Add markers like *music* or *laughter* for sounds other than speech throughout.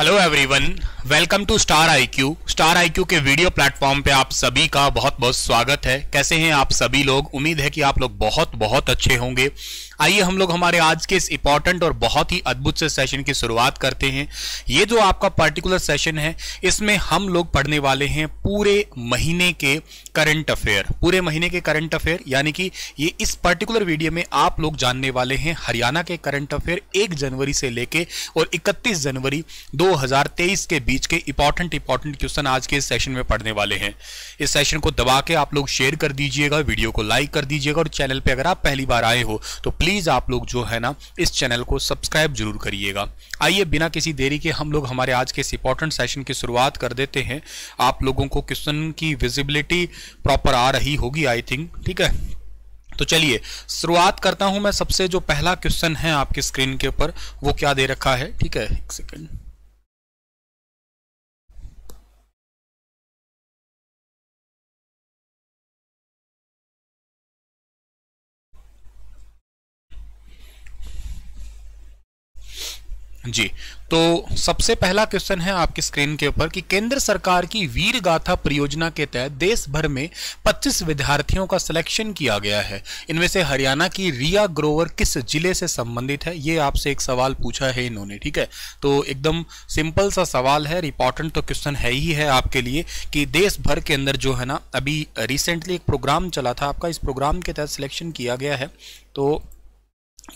hello everyone welcome to star IQ star IQ के video platform पे आप सभी का बहुत बहुत स्वागत है कैसे हैं आप सभी लोग उम्मीद है कि आप लोग बहुत बहुत अच्छे होंगे आइए हम लोग हमारे आज के इस इंपॉर्टेंट और बहुत ही अद्भुत से सेशन की शुरुआत करते हैं ये जो आपका पर्टिकुलर सेशन है इसमें हम लोग पढ़ने वाले हैं पूरे महीने के करंट अफेयर पूरे महीने के करंट अफेयर यानी कि ये इस पर्टिकुलर वीडियो में आप लोग जानने वाले हैं हरियाणा के करंट अफेयर एक जनवरी से लेके और इकतीस जनवरी दो के बीच के इंपॉर्टेंट इंपॉर्टेंट क्वेश्चन आज के इस सेशन में पढ़ने वाले हैं इस सेशन को दबा के आप लोग शेयर कर दीजिएगा वीडियो को लाइक कर दीजिएगा और चैनल पर अगर आप पहली बार आए हो तो प्लीज प्लीज़ आप लोग जो है ना इस चैनल को सब्सक्राइब जरूर करिएगा आइए बिना किसी देरी के हम लोग हमारे आज के इस इंपॉर्टेंट सेशन की शुरुआत कर देते हैं आप लोगों को क्वेश्चन की विजिबिलिटी प्रॉपर आ रही होगी आई थिंक ठीक है तो चलिए शुरुआत करता हूं मैं सबसे जो पहला क्वेश्चन है आपके स्क्रीन के ऊपर वो क्या दे रखा है ठीक है एक सेकेंड जी तो सबसे पहला क्वेश्चन है आपकी स्क्रीन के ऊपर कि केंद्र सरकार की वीर गाथा परियोजना के तहत देश भर में 25 विद्यार्थियों का सिलेक्शन किया गया है इनमें से हरियाणा की रिया ग्रोवर किस जिले से संबंधित है ये आपसे एक सवाल पूछा है इन्होंने ठीक है तो एकदम सिंपल सा सवाल है इंपॉर्टेंट तो क्वेश्चन है ही है आपके लिए कि देश भर के अंदर जो है ना अभी रिसेंटली एक प्रोग्राम चला था आपका इस प्रोग्राम के तहत सिलेक्शन किया गया है तो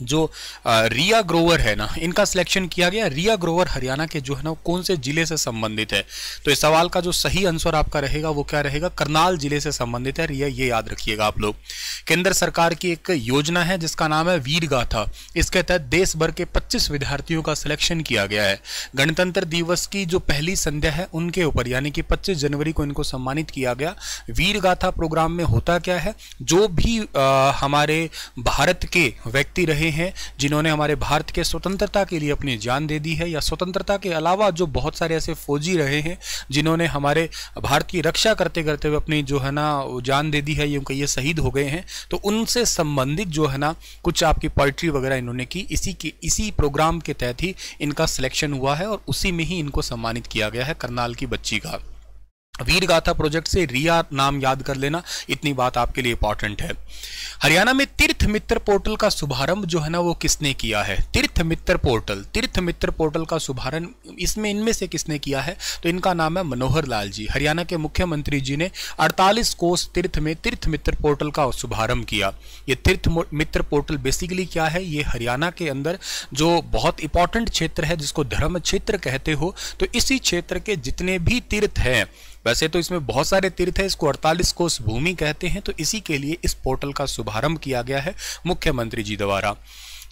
जो रिया ग्रोवर है ना इनका सिलेक्शन किया गया रिया ग्रोवर हरियाणा के जो है ना कौन से जिले से संबंधित है तो इस सवाल का जो सही आंसर आपका रहेगा वो क्या रहेगा करनाल जिले से संबंधित है रिया ये याद रखिएगा आप लोग केंद्र सरकार की एक योजना है जिसका नाम है वीर गाथा इसके तहत देश भर के पच्चीस विद्यार्थियों का सिलेक्शन किया गया है गणतंत्र दिवस की जो पहली संध्या है उनके ऊपर यानी कि पच्चीस जनवरी को इनको सम्मानित किया गया वीर गाथा प्रोग्राम में होता क्या है जो भी हमारे भारत के व्यक्ति रहे रहे हैं जिन्होंने हमारे भारत के स्वतंत्रता के लिए अपनी जान दे दी है या स्वतंत्रता के अलावा जो बहुत सारे ऐसे फौजी रहे हैं जिन्होंने हमारे भारत की रक्षा करते करते हुए अपनी जो है ना जान दे दी है ये कहिए शहीद हो गए हैं तो उनसे संबंधित जो है ना कुछ आपकी पोइट्री वगैरह इन्होंने की इसी के इसी प्रोग्राम के तहत ही इनका सिलेक्शन हुआ है और उसी में ही इनको सम्मानित किया गया है करनाल की बच्ची का वीर गाथा प्रोजेक्ट से रिया नाम याद कर लेना इतनी बात आपके लिए इंपॉर्टेंट है हरियाणा में तीर्थ मित्र पोर्टल का शुभारंभ जो है ना वो किसने किया है तीर्थ मित्र पोर्टल तीर्थ मित्र पोर्टल का शुभारंभ इसमें इनमें से किसने किया है तो इनका नाम है मनोहर लाल जी हरियाणा के मुख्यमंत्री जी ने अड़तालीस कोष तीर्थ में तीर्थ मित्र पोर्टल का शुभारंभ किया ये तीर्थ मित्र पोर्टल बेसिकली क्या है ये हरियाणा के अंदर जो बहुत इंपॉर्टेंट क्षेत्र है जिसको धर्म क्षेत्र कहते हो तो इसी क्षेत्र के जितने भी तीर्थ हैं वैसे तो इसमें बहुत सारे तीर्थ है इसको अड़तालीस कोस भूमि कहते हैं तो इसी के लिए इस पोर्टल का शुभारंभ किया गया है मुख्यमंत्री जी द्वारा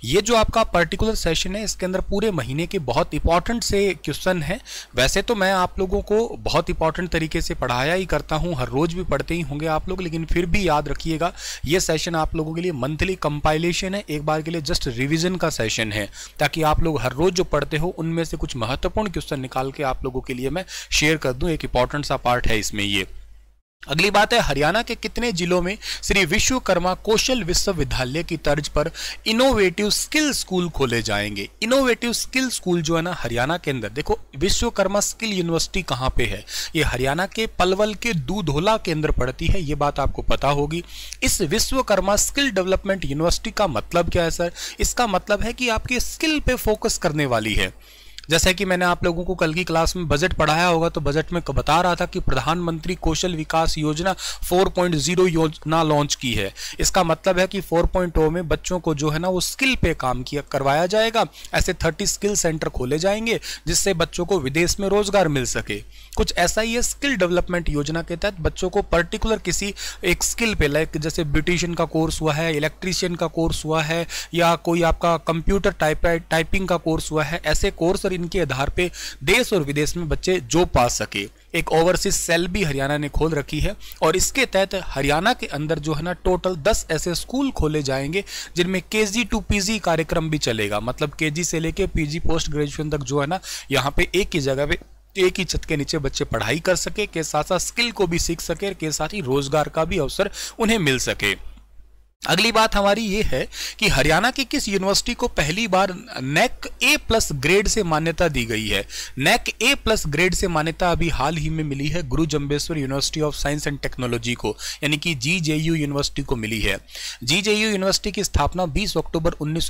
ये जो आपका पर्टिकुलर सेशन है इसके अंदर पूरे महीने के बहुत इंपॉर्टेंट से क्वेश्चन हैं वैसे तो मैं आप लोगों को बहुत इंपॉर्टेंट तरीके से पढ़ाया ही करता हूँ हर रोज़ भी पढ़ते ही होंगे आप लोग लेकिन फिर भी याद रखिएगा ये सेशन आप लोगों के लिए मंथली कंपाइलेशन है एक बार के लिए जस्ट रिविजन का सेशन है ताकि आप लोग हर रोज़ जो पढ़ते हो उनमें से कुछ महत्वपूर्ण क्वेश्चन निकाल के आप लोगों के लिए मैं शेयर कर दूँ एक इंपॉर्टेंट सा पार्ट है इसमें ये अगली बात है हरियाणा के कितने जिलों में श्री विश्वकर्मा कौशल विश्वविद्यालय की तर्ज पर इनोवेटिव स्किल स्कूल खोले जाएंगे इनोवेटिव स्किल स्कूल जो है ना हरियाणा के अंदर देखो विश्वकर्मा स्किल यूनिवर्सिटी कहाँ पे है ये हरियाणा के पलवल के दूधोला के अंदर पड़ती है ये बात आपको पता होगी इस विश्वकर्मा स्किल डेवलपमेंट यूनिवर्सिटी का मतलब क्या है सर इसका मतलब है कि आपके स्किल पे फोकस करने वाली है जैसा कि मैंने आप लोगों को कल की क्लास में बजट पढ़ाया होगा तो बजट में बता रहा था कि प्रधानमंत्री कौशल विकास योजना 4.0 योजना लॉन्च की है इसका मतलब है कि 4.0 में बच्चों को जो है ना वो स्किल पे काम किया करवाया जाएगा ऐसे 30 स्किल सेंटर खोले जाएंगे जिससे बच्चों को विदेश में रोजगार मिल सके कुछ ऐसा ही है स्किल डेवलपमेंट योजना के तहत बच्चों को पर्टिकुलर किसी एक स्किल पे लाइक जैसे ब्यूटिशियन का कोर्स हुआ है इलेक्ट्रीशियन का कोर्स हुआ है या कोई आपका कंप्यूटर टाइप टाइपिंग का कोर्स हुआ है ऐसे कोर्स और जिनके आधार पे देश और विदेश में बच्चे जो पा सके एक ओवरसीज सेल भी हरियाणा ने खोल रखी है और इसके तहत हरियाणा के अंदर जो है ना टोटल 10 ऐसे स्कूल खोले जाएंगे जिनमें के जी टू पी कार्यक्रम भी चलेगा मतलब के से लेके पीजी पोस्ट ग्रेजुएशन तक जो है ना यहाँ पे एक ही जगह पे एक ही छत के नीचे बच्चे पढ़ाई कर सके के साथ साथ स्किल को भी सीख सके के साथ ही रोजगार का भी अवसर उन्हें मिल सके अगली बात हमारी ये है कि हरियाणा की किस यूनिवर्सिटी को पहली बार नेक ए प्लस ग्रेड से मान्यता दी गई है नेक ए प्लस ग्रेड से मान्यता अभी हाल ही में मिली है Guru Jambheshwar university of science and technology को यानी कि जी यूनिवर्सिटी को मिली है जी यूनिवर्सिटी की स्थापना 20 अक्टूबर उन्नीस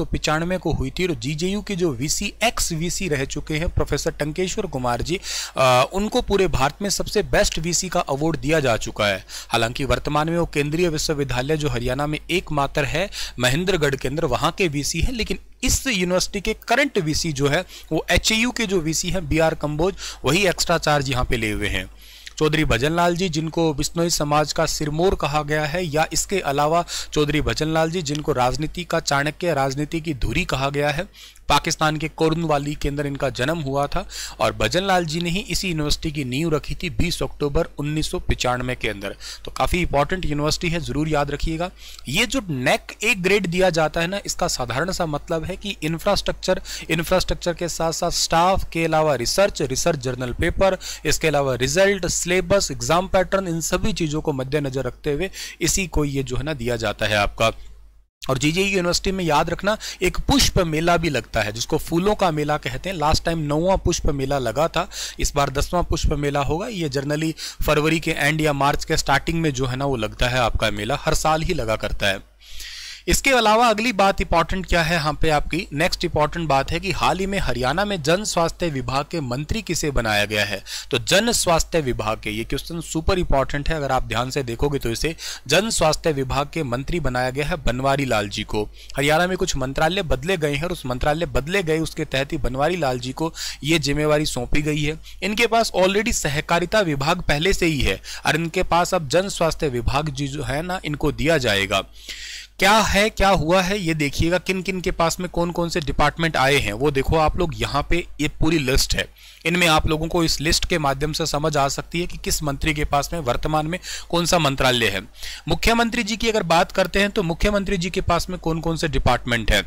को हुई थी और जी के जो V C ex V C रह चुके हैं प्रोफेसर टंकेश्वर कुमार जी आ, उनको पूरे भारत में सबसे बेस्ट वी का अवार्ड दिया जा चुका है हालांकि वर्तमान में वो केंद्रीय विश्वविद्यालय जो हरियाणा में एक एकमात्र है महेंद्रगढ़ के अंदर वहां के वीसी है लेकिन इस यूनिवर्सिटी के करंट वीसी जो है वो एच e के जो वीसी है बी आर कंबोज वही एक्स्ट्रा चार्ज यहाँ पे ले हुए हैं चौधरी भजन जी जिनको बिश्नोई समाज का सिरमोर कहा गया है या इसके अलावा चौधरी भजन जी जिनको राजनीति का चाणक्य राजनीति की धुरी कहा गया है पाकिस्तान के कोरुन वाली के अंदर इनका जन्म हुआ था और भजन लाल जी ने ही इसी यूनिवर्सिटी की नींव रखी थी बीस अक्टूबर उन्नीस के अंदर तो काफ़ी इंपॉर्टेंट यूनिवर्सिटी है ज़रूर याद रखिएगा ये जो नेक एक ग्रेड दिया जाता है ना इसका साधारण सा मतलब है कि इंफ्रास्ट्रक्चर इंफ्रास्ट्रक्चर के साथ साथ स्टाफ के अलावा रिसर्च रिसर्च जर्नल पेपर इसके अलावा रिजल्ट सिलेबस एग्जाम पैटर्न इन सभी चीज़ों को मद्देनजर रखते हुए इसी को ये जो है ना दिया जाता है आपका और जीजे यूनिवर्सिटी e में याद रखना एक पुष्प मेला भी लगता है जिसको फूलों का मेला कहते हैं लास्ट टाइम नौवां पुष्प मेला लगा था इस बार दसवां पुष्प मेला होगा ये जनरली फरवरी के एंड या मार्च के स्टार्टिंग में जो है ना वो लगता है आपका मेला हर साल ही लगा करता है इसके अलावा अगली बात इंपॉर्टेंट क्या है यहाँ पे आपकी नेक्स्ट इंपॉर्टेंट बात है कि हाल ही में हरियाणा में जन स्वास्थ्य विभाग के मंत्री किसे बनाया गया है तो जन स्वास्थ्य विभाग के ये क्वेश्चन सुपर इंपॉर्टेंट है अगर आप ध्यान से देखोगे तो इसे जन स्वास्थ्य विभाग के मंत्री बनाया गया है बनवारी लाल जी को हरियाणा में कुछ मंत्रालय बदले गए हैं और उस मंत्रालय बदले गए उसके तहत ही बनवारी लाल जी को ये जिम्मेवारी सौंपी गई है इनके पास ऑलरेडी सहकारिता विभाग पहले से ही है और इनके पास अब जन स्वास्थ्य विभाग जी जो है ना इनको दिया जाएगा क्या है क्या हुआ है ये देखिएगा किन किन के पास में कौन कौन से डिपार्टमेंट आए हैं वो देखो आप लोग यहाँ पे ये पूरी लिस्ट है इनमें आप लोगों को इस लिस्ट के माध्यम से समझ आ सकती है कि किस मंत्री के पास में वर्तमान में कौन सा मंत्रालय है मुख्यमंत्री जी की अगर बात करते हैं तो मुख्यमंत्री जी के पास में कौन कौन से डिपार्टमेंट है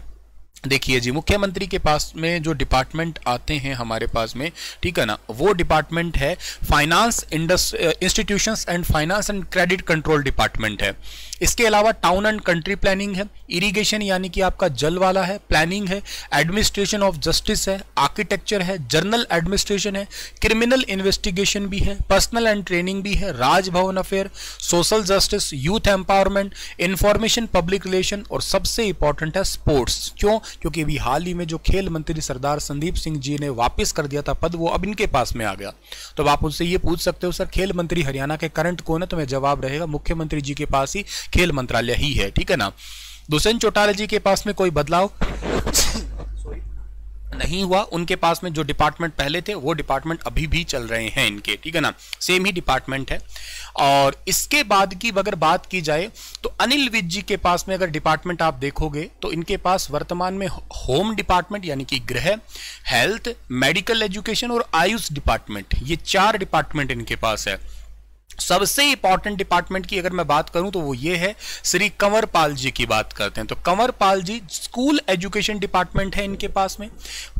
देखिए जी मुख्यमंत्री के पास में जो डिपार्टमेंट आते हैं हमारे पास में ठीक है ना वो डिपार्टमेंट है finance institutions and finance and credit control department है इसके अलावा टाउन एंड कंट्री प्लानिंग है इरिगेशन यानी कि आपका जल वाला है प्लानिंग है एडमिनिस्ट्रेशन ऑफ जस्टिस है आर्किटेक्चर है जर्नल एडमिनिस्ट्रेशन है क्रिमिनल इन्वेस्टिगेशन भी है पर्सनल एंड ट्रेनिंग भी है Raj Bhavan affair social justice youth empowerment information public relation और सबसे इंपॉर्टेंट है स्पोर्ट्स क्यों क्योंकि अभी हाल ही में जो खेल मंत्री सरदार संदीप सिंह जी ने वापस कर दिया था पद वो अब इनके पास में आ गया तो अब आप उनसे ये पूछ सकते हो सर खेल मंत्री हरियाणा के करंट कौन है तो मैं जवाब रहेगा मुख्यमंत्री जी के पास ही खेल मंत्रालय ही है ठीक है ना दुष्यंत चौटाला जी के पास में कोई बदलाव नहीं हुआ उनके पास में जो डिपार्टमेंट पहले थे वो डिपार्टमेंट अभी भी चल रहे हैं इनके ठीक है ना सेम ही डिपार्टमेंट है और इसके बाद की अगर बात की जाए तो अनिल विज जी के पास में अगर डिपार्टमेंट आप देखोगे तो इनके पास वर्तमान में होम डिपार्टमेंट यानी कि गृह हेल्थ मेडिकल एजुकेशन और आयुष डिपार्टमेंट ये चार डिपार्टमेंट इनके पास है सबसे इंपॉर्टेंट डिपार्टमेंट की अगर मैं बात करूं तो वो ये है श्री कंवरपाल जी की बात करते हैं तो Kanwarpal ji school education department है इनके पास में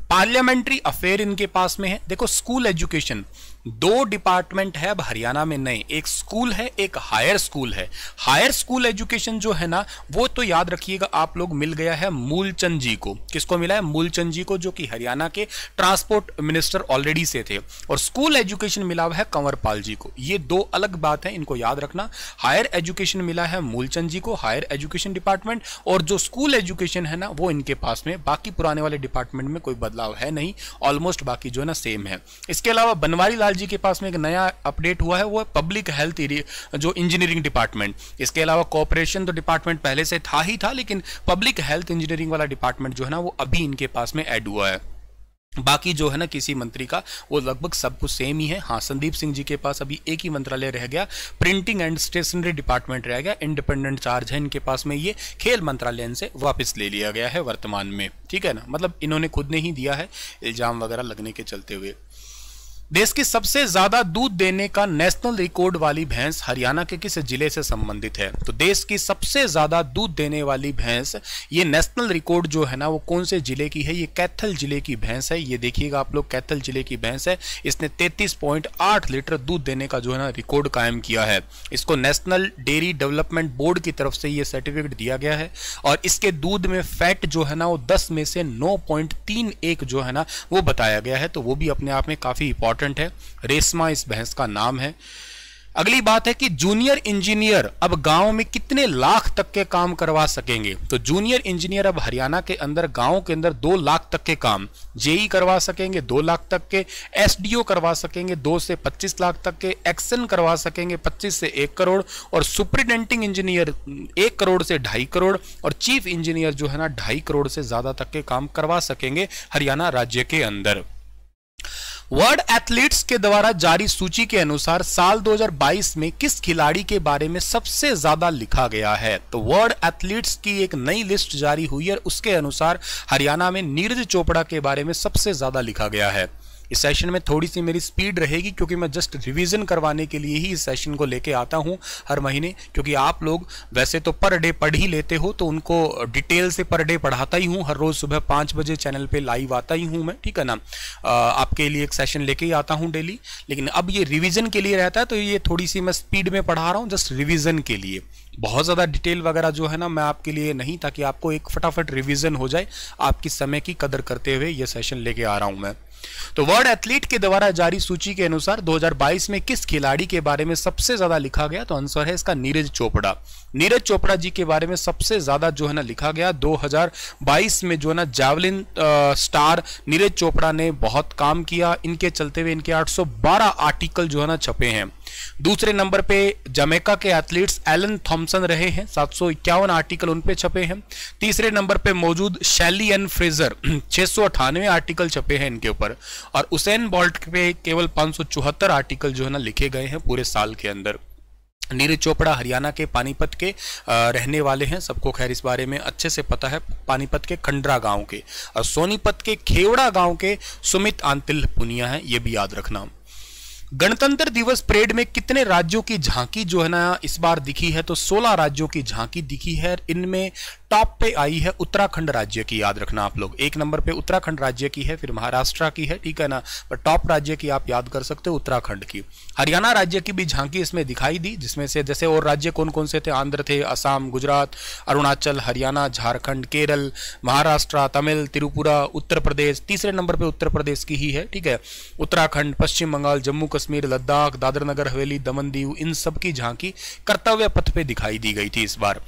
पार्लियामेंट्री अफेयर इनके पास में है देखो स्कूल एजुकेशन दो डिपार्टमेंट है अब हरियाणा में नहीं एक स्कूल है एक हायर स्कूल है हायर स्कूल एजुकेशन जो है ना वो तो याद रखिएगा आप लोग मिल गया है मूलचंद जी को किसको मिला है मूलचंद जी को जो कि हरियाणा के ट्रांसपोर्ट मिनिस्टर ऑलरेडी से थे और स्कूल एजुकेशन मिला हुआ है कंवरपाल जी को ये दो अलग बात है इनको याद रखना हायर एजुकेशन मिला है मूलचंद जी को हायर एजुकेशन डिपार्टमेंट और जो स्कूल एजुकेशन है ना वो इनके पास में बाकी पुराने वाले डिपार्टमेंट में कोई बदलाव है नहीं ऑलमोस्ट बाकी जो है ना सेम है इसके अलावा बनवारी लाल जी के पास में एक नया अपडेट हुआ है वो है पब्लिक हेल्थ जो इंजीनियरिंग डिपार्टमेंट इसके अलावा कॉपरेशन तो डिपार्टमेंट पहले से था ही था लेकिन पब्लिक हेल्थ इंजीनियरिंग वाला डिपार्टमेंट जो है ना वो अभी इनके पास में ऐड हुआ है बाकी जो है ना किसी मंत्री का वो लगभग सब कुछ सेम ही है हाँ संदीप सिंह जी के पास अभी एक ही मंत्रालय रह गया प्रिंटिंग एंड स्टेशनरी डिपार्टमेंट रह गया इंडिपेंडेंट चार्ज है इनके पास में ये खेल मंत्रालय से वापस ले लिया गया है वर्तमान में ठीक है ना मतलब इन्होंने खुद ने ही दिया है इल्ज़ाम वगैरह लगने के चलते हुए देश की सबसे ज्यादा दूध देने का नेशनल रिकॉर्ड वाली भैंस हरियाणा के किस जिले से संबंधित है तो देश की सबसे ज्यादा दूध देने वाली भैंस ये नेशनल रिकॉर्ड जो है ना वो कौन से जिले की है ये कैथल जिले की भैंस है ये देखिएगा आप लोग कैथल जिले की भैंस है इसने 33.8 लीटर दूध देने का जो है ना रिकॉर्ड कायम किया है इसको नेशनल डेयरी डेवलपमेंट बोर्ड की तरफ से ये सर्टिफिकेट दिया गया है और इसके दूध में फैट जो है ना वो दस में से नौ जो है ना वो बताया गया है तो वो भी अपने आप में काफी इंपॉर्टेंट इंपॉर्टेंट है रेशमा इस बहस का नाम है अगली बात है कि जूनियर इंजीनियर अब गांव में कितने लाख तक के काम करवा सकेंगे तो जूनियर इंजीनियर अब हरियाणा के अंदर गांव के अंदर दो लाख तक के काम जेई करवा सकेंगे दो लाख तक के एसडीओ करवा सकेंगे दो से पच्चीस लाख तक के एक्शन करवा सकेंगे पच्चीस से एक करोड़ और सुप्रिटेंडिंग इंजीनियर एक करोड़ से ढाई करोड़ और चीफ इंजीनियर जो है ना ढाई करोड़ से ज़्यादा तक के काम करवा सकेंगे हरियाणा राज्य के अंदर वर्ल्ड एथलीट्स के द्वारा जारी सूची के अनुसार साल 2022 में किस खिलाड़ी के बारे में सबसे ज्यादा लिखा गया है तो वर्ल्ड एथलीट्स की एक नई लिस्ट जारी हुई है उसके अनुसार हरियाणा में नीरज चोपड़ा के बारे में सबसे ज्यादा लिखा गया है इस सेशन में थोड़ी सी मेरी स्पीड रहेगी क्योंकि मैं जस्ट रिवीजन करवाने के लिए ही इस सेशन को लेके आता हूँ हर महीने क्योंकि आप लोग वैसे तो पर डे पढ़ ही लेते हो तो उनको डिटेल से पर डे पढ़ाता ही हूँ हर रोज़ सुबह पाँच बजे चैनल पर लाइव आता ही हूँ मैं ठीक है ना आपके लिए एक सेशन लेके ही आता हूँ डेली लेकिन अब ये रिविज़न के लिए रहता है तो ये थोड़ी सी मैं स्पीड में पढ़ा रहा हूँ जस्ट रिविज़न के लिए बहुत ज़्यादा डिटेल वगैरह जो है ना मैं आपके लिए नहीं ताकि आपको एक फटाफट रिविज़न हो जाए आपकी समय की कदर करते हुए ये सेशन लेके आ रहा हूँ मैं तो वर्ल्ड एथलीट के द्वारा जारी सूची के अनुसार 2022 में किस खिलाड़ी के बारे में सबसे ज्यादा लिखा गया तो आंसर है इसका नीरज चोपड़ा नीरज चोपड़ा जी के बारे में सबसे ज्यादा जो है ना लिखा गया 2022 में जो है ना जावलिन स्टार नीरज चोपड़ा ने बहुत काम किया इनके चलते हुए इनके 812 आर्टिकल जो है ना छपे हैं दूसरे नंबर पे जमैका के एथलीट्स एलन थॉम्सन रहे हैं सात आर्टिकल उनपे छपे हैं तीसरे नंबर पे मौजूद शैली एन फ्रेजर *clears throat* छः आर्टिकल छपे हैं इनके ऊपर और उसेन बॉल्ट पे केवल पाँच आर्टिकल जो है ना लिखे गए हैं पूरे साल के अंदर नीरज चोपड़ा हरियाणा के पानीपत के रहने वाले हैं सबको खैर इस बारे में अच्छे से पता है पानीपत के खंडरा गांव के और सोनीपत के खेवड़ा गांव के सुमित आंतिल पुनिया हैं ये भी याद रखना गणतंत्र दिवस परेड में कितने राज्यों की झांकी जो है ना इस बार दिखी है तो 16 राज्यों की झांकी दिखी है इनमें टॉप पे आई है उत्तराखंड राज्य की याद रखना आप लोग एक नंबर पे उत्तराखंड राज्य की है फिर महाराष्ट्र की है ठीक है ना पर टॉप राज्य की आप याद कर सकते हो उत्तराखंड की हरियाणा राज्य की भी झांकी इसमें दिखाई दी जिसमें से जैसे और राज्य कौन कौन से थे आंध्र थे असम गुजरात अरुणाचल हरियाणा झारखंड केरल महाराष्ट्र तमिल त्रिपुरा उत्तर प्रदेश तीसरे नंबर पर उत्तर प्रदेश की ही है ठीक है उत्तराखंड पश्चिम बंगाल जम्मू कश्मीर कश्मीर लद्दाख दादर नगर हवेली दमन दीव इन सब की झांकी कर्तव्य पथ पे दिखाई दी गई थी इस बार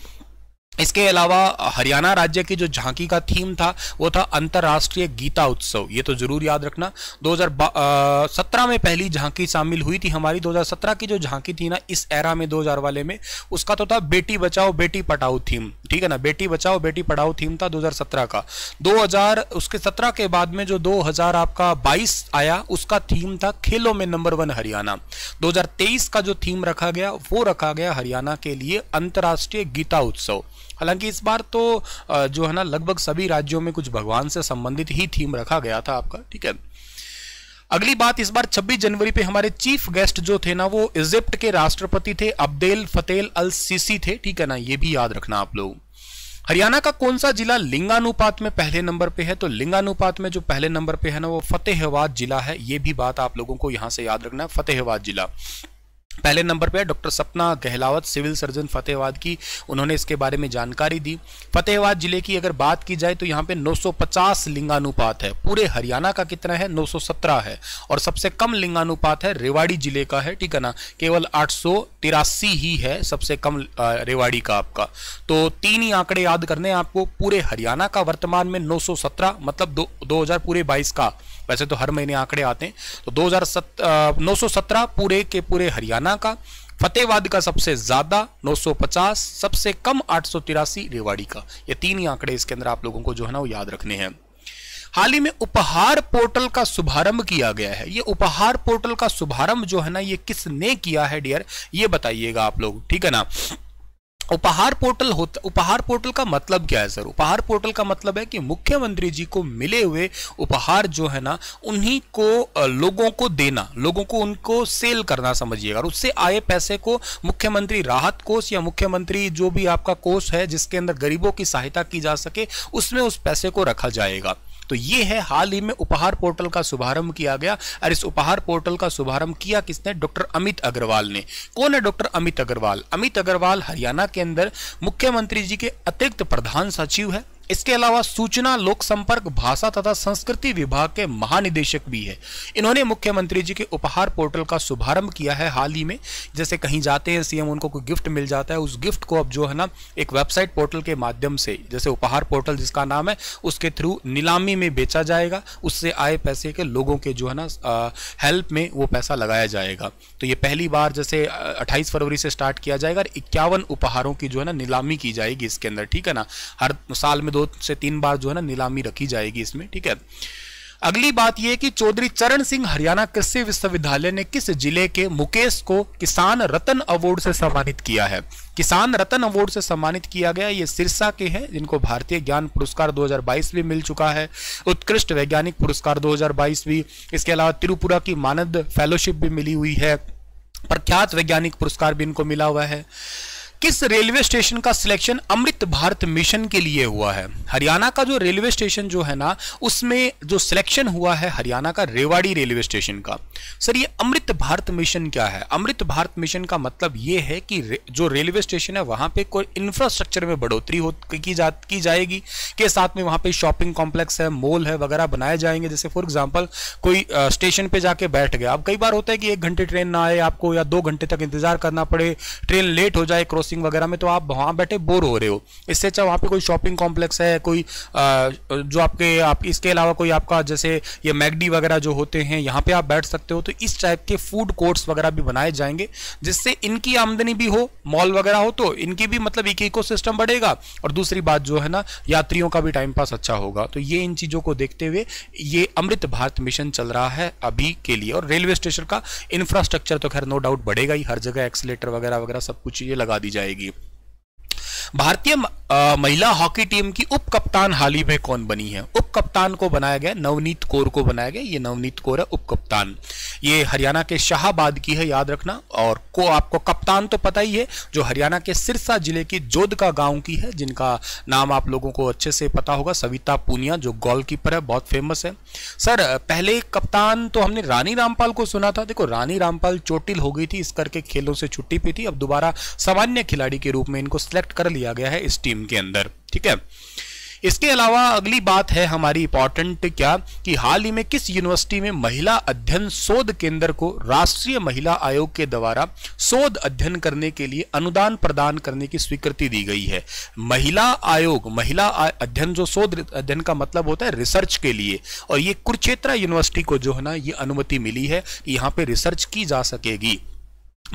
इसके अलावा हरियाणा राज्य की जो झांकी का थीम था वो था अंतर्राष्ट्रीय गीता उत्सव ये तो जरूर याद रखना 2017 में पहली झांकी शामिल हुई थी हमारी 2017 की जो झांकी थी ना इस एरा में 2000 वाले में उसका तो था बेटी बचाओ बेटी पढ़ाओ थीम ठीक है ना बेटी बचाओ बेटी पढ़ाओ थीम था 2017 का 2000 उसके सत्रह के बाद में जो दो आपका बाईस आया उसका थीम था खेलों में नंबर वन हरियाणा दो का जो थीम रखा गया वो रखा गया हरियाणा के लिए अंतर्राष्ट्रीय गीता उत्सव हालांकि इस बार तो जो है ना लगभग सभी राज्यों में कुछ भगवान से संबंधित ही थीम रखा गया था आपका ठीक है अगली बात इस बार 26 जनवरी पे हमारे चीफ गेस्ट जो थे ना वो इजिप्ट के राष्ट्रपति थे अब्देल फतेल अल सीसी थे ठीक है ना ये भी याद रखना आप लोग हरियाणा का कौन सा जिला लिंगानुपात में पहले नंबर पे है तो लिंगानुपात में जो पहले नंबर पे है ना वो फतेहवाद जिला है ये भी बात आप लोगों को यहां से याद रखना है फतेहवाद जिला पहले नंबर पर डॉक्टर सपना गहलावत सिविल सर्जन फतेहाबाद की उन्होंने इसके बारे में जानकारी दी फतेहाबाद जिले की अगर बात की जाए तो यहाँ पे 950 लिंगानुपात है पूरे हरियाणा का कितना है 917 है और सबसे कम लिंगानुपात है रेवाड़ी जिले का है ठीक है ना केवल आठ ही है सबसे कम रेवाड़ी का आपका तो तीन ही आंकड़े याद करने आपको पूरे हरियाणा का वर्तमान में नौ मतलब दो, दो पूरे बाईस का वैसे तो हर महीने आंकड़े आते हैं तो दो हजार पूरे के पूरे हरियाणा का फतेहवाद का सबसे ज्यादा 950 सबसे कम आठ रेवाड़ी का ये तीन ही आंकड़े इसके अंदर आप लोगों को जो है ना वो याद रखने हैं हाल ही में उपहार पोर्टल का शुभारंभ किया गया है ये उपहार पोर्टल का शुभारंभ जो है ना ये किसने किया है डियर ये बताइएगा आप लोग ठीक है ना उपहार पोर्टल होता उपहार पोर्टल का मतलब क्या है सर उपहार पोर्टल का मतलब है कि मुख्यमंत्री जी को मिले हुए उपहार जो है ना उन्हीं को लोगों को देना लोगों को उनको सेल करना समझिएगा और उससे आए पैसे को मुख्यमंत्री राहत कोष या मुख्यमंत्री जो भी आपका कोष है जिसके अंदर गरीबों की सहायता की जा सके उसमें उस पैसे को रखा जाएगा तो ये है हाल ही में उपहार पोर्टल का शुभारंभ किया गया और इस उपहार पोर्टल का शुभारंभ किया किसने डॉक्टर अमित अग्रवाल ने कौन है डॉक्टर अमित अग्रवाल अमित अग्रवाल हरियाणा के अंदर मुख्यमंत्री जी के अतिरिक्त प्रधान सचिव है इसके अलावा सूचना लोक संपर्क भाषा तथा संस्कृति विभाग के महानिदेशक भी है इन्होंने मुख्यमंत्री जी के उपहार पोर्टल का शुभारंभ किया है हाल ही में जैसे कहीं जाते हैं सीएम उनको कोई गिफ्ट मिल जाता है उस गिफ्ट को अब जो है ना एक वेबसाइट पोर्टल के माध्यम से जैसे उपहार पोर्टल जिसका नाम है उसके थ्रू नीलामी में बेचा जाएगा उससे आए पैसे के लोगों के जो है ना हेल्प में वो पैसा लगाया जाएगा तो ये पहली बार जैसे अट्ठाईस फरवरी से स्टार्ट किया जाएगा और इक्यावन उपहारों की जो है ना नीलामी की जाएगी इसके अंदर ठीक है ना हर साल में दो से तीन बार जो है ना नीलामी रखी जाएगी इसमें ठीक है अगली बात यह कि चौधरी चरण सिंह हरियाणा कृषि विश्वविद्यालय ने किस जिले के मुकेश को किसान रतन अवार्ड से सम्मानित किया है किसान रतन अवार्ड से सम्मानित किया गया ये सिरसा के हैं जिनको भारतीय ज्ञान पुरस्कार 2022 भी मिल चुका है उत्कृष्ट वैज्ञानिक पुरस्कार 2022 भी इसके अलावा त्रिपुरा की मानद फेलोशिप भी मिली हुई है प्रख्यात वैज्ञानिक पुरस्कार भी इनको मिला हुआ है किस रेलवे स्टेशन का सिलेक्शन अमृत भारत मिशन के लिए हुआ है हरियाणा का जो रेलवे स्टेशन जो है ना उसमें जो सिलेक्शन हुआ है हरियाणा का रेवाड़ी रेलवे स्टेशन का सर ये अमृत भारत मिशन क्या है अमृत भारत मिशन का मतलब ये है कि रे, जो रेलवे स्टेशन है वहां पे कोई इंफ्रास्ट्रक्चर में बढ़ोतरी हो की जा की जाएगी के साथ में वहां पर शॉपिंग कॉम्प्लेक्स है मॉल है वगैरह बनाए जाएंगे जैसे फॉर एग्जाम्पल कोई स्टेशन पर जाके बैठ गया अब कई बार होता है कि एक घंटे ट्रेन ना आए आपको या दो घंटे तक इंतजार करना पड़े ट्रेन लेट हो जाए क्रॉस हाउसिंग वगैरह में तो आप वहाँ बैठे बोर हो रहे हो इससे अच्छा वहाँ पे कोई शॉपिंग कॉम्प्लेक्स है कोई आ, जो आपके आप इसके अलावा कोई आपका जैसे ये मैगडी वगैरह जो होते हैं यहाँ पे आप बैठ सकते हो तो इस टाइप के फूड कोर्ट्स वगैरह भी बनाए जाएंगे जिससे इनकी आमदनी भी हो मॉल वगैरह हो तो इनकी भी मतलब एक इको सिस्टम बढ़ेगा और दूसरी बात जो है ना यात्रियों का भी टाइम पास अच्छा होगा तो ये इन चीज़ों को देखते हुए ये अमृत भारत मिशन चल रहा है अभी के लिए और रेलवे स्टेशन का इंफ्रास्ट्रक्चर तो खैर नो डाउट बढ़ेगा ही हर जगह एक्सीटर वगैरह वगैरह सब कुछ ये लगा दी जाएगी भारतीय महिला हॉकी टीम की उप कप्तान हाल ही में कौन बनी है उप कप्तान को बनाया गया नवनीत कौर को बनाया गया ये नवनीत कौर है उप कप्तान ये हरियाणा के शाहबाद की है याद रखना और को आपको कप्तान तो पता ही है जो हरियाणा के सिरसा जिले की जोधका गांव की है जिनका नाम आप लोगों को अच्छे से पता होगा सविता पूनिया जो गोलकीपर है बहुत फेमस है सर पहले कप्तान तो हमने रानी रामपाल को सुना था देखो रानी रामपाल चोटिल हो गई थी इस करके खेलों से छुट्टी पी थी अब दोबारा सामान्य खिलाड़ी के रूप में इनको सिलेक्ट कर लिया गया है इस टीम के अंदर ठीक है इसके अलावा अगली बात है हमारी इंपॉर्टेंट क्या कि हाल ही में किस यूनिवर्सिटी में महिला अध्ययन शोध केंद्र को राष्ट्रीय महिला आयोग के द्वारा शोध अध्ययन करने के लिए अनुदान प्रदान करने की स्वीकृति दी गई है महिला आयोग महिला अध्ययन जो शोध अध्ययन का मतलब होता है रिसर्च के लिए और ये कुरुक्षेत्रा यूनिवर्सिटी को जो है ना ये अनुमति मिली है कि यहाँ पे रिसर्च की जा सकेगी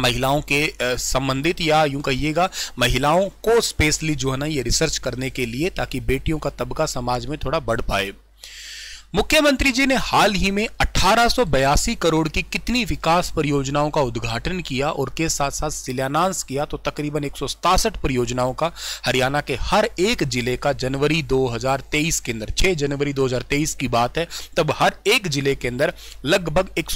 महिलाओं के संबंधित या यूं कहिएगा महिलाओं को स्पेशली जो है ना ये रिसर्च करने के लिए ताकि बेटियों का तबका समाज में थोड़ा बढ़ पाए मुख्यमंत्री जी ने हाल ही में 1882 करोड़ की कितनी विकास परियोजनाओं का उद्घाटन किया और के साथ साथ शिलान्यास किया तो तकरीबन एक परियोजनाओं का हरियाणा के हर एक जिले का जनवरी 2023 के अंदर 6 जनवरी 2023 की बात है तब हर एक जिले के अंदर लगभग एक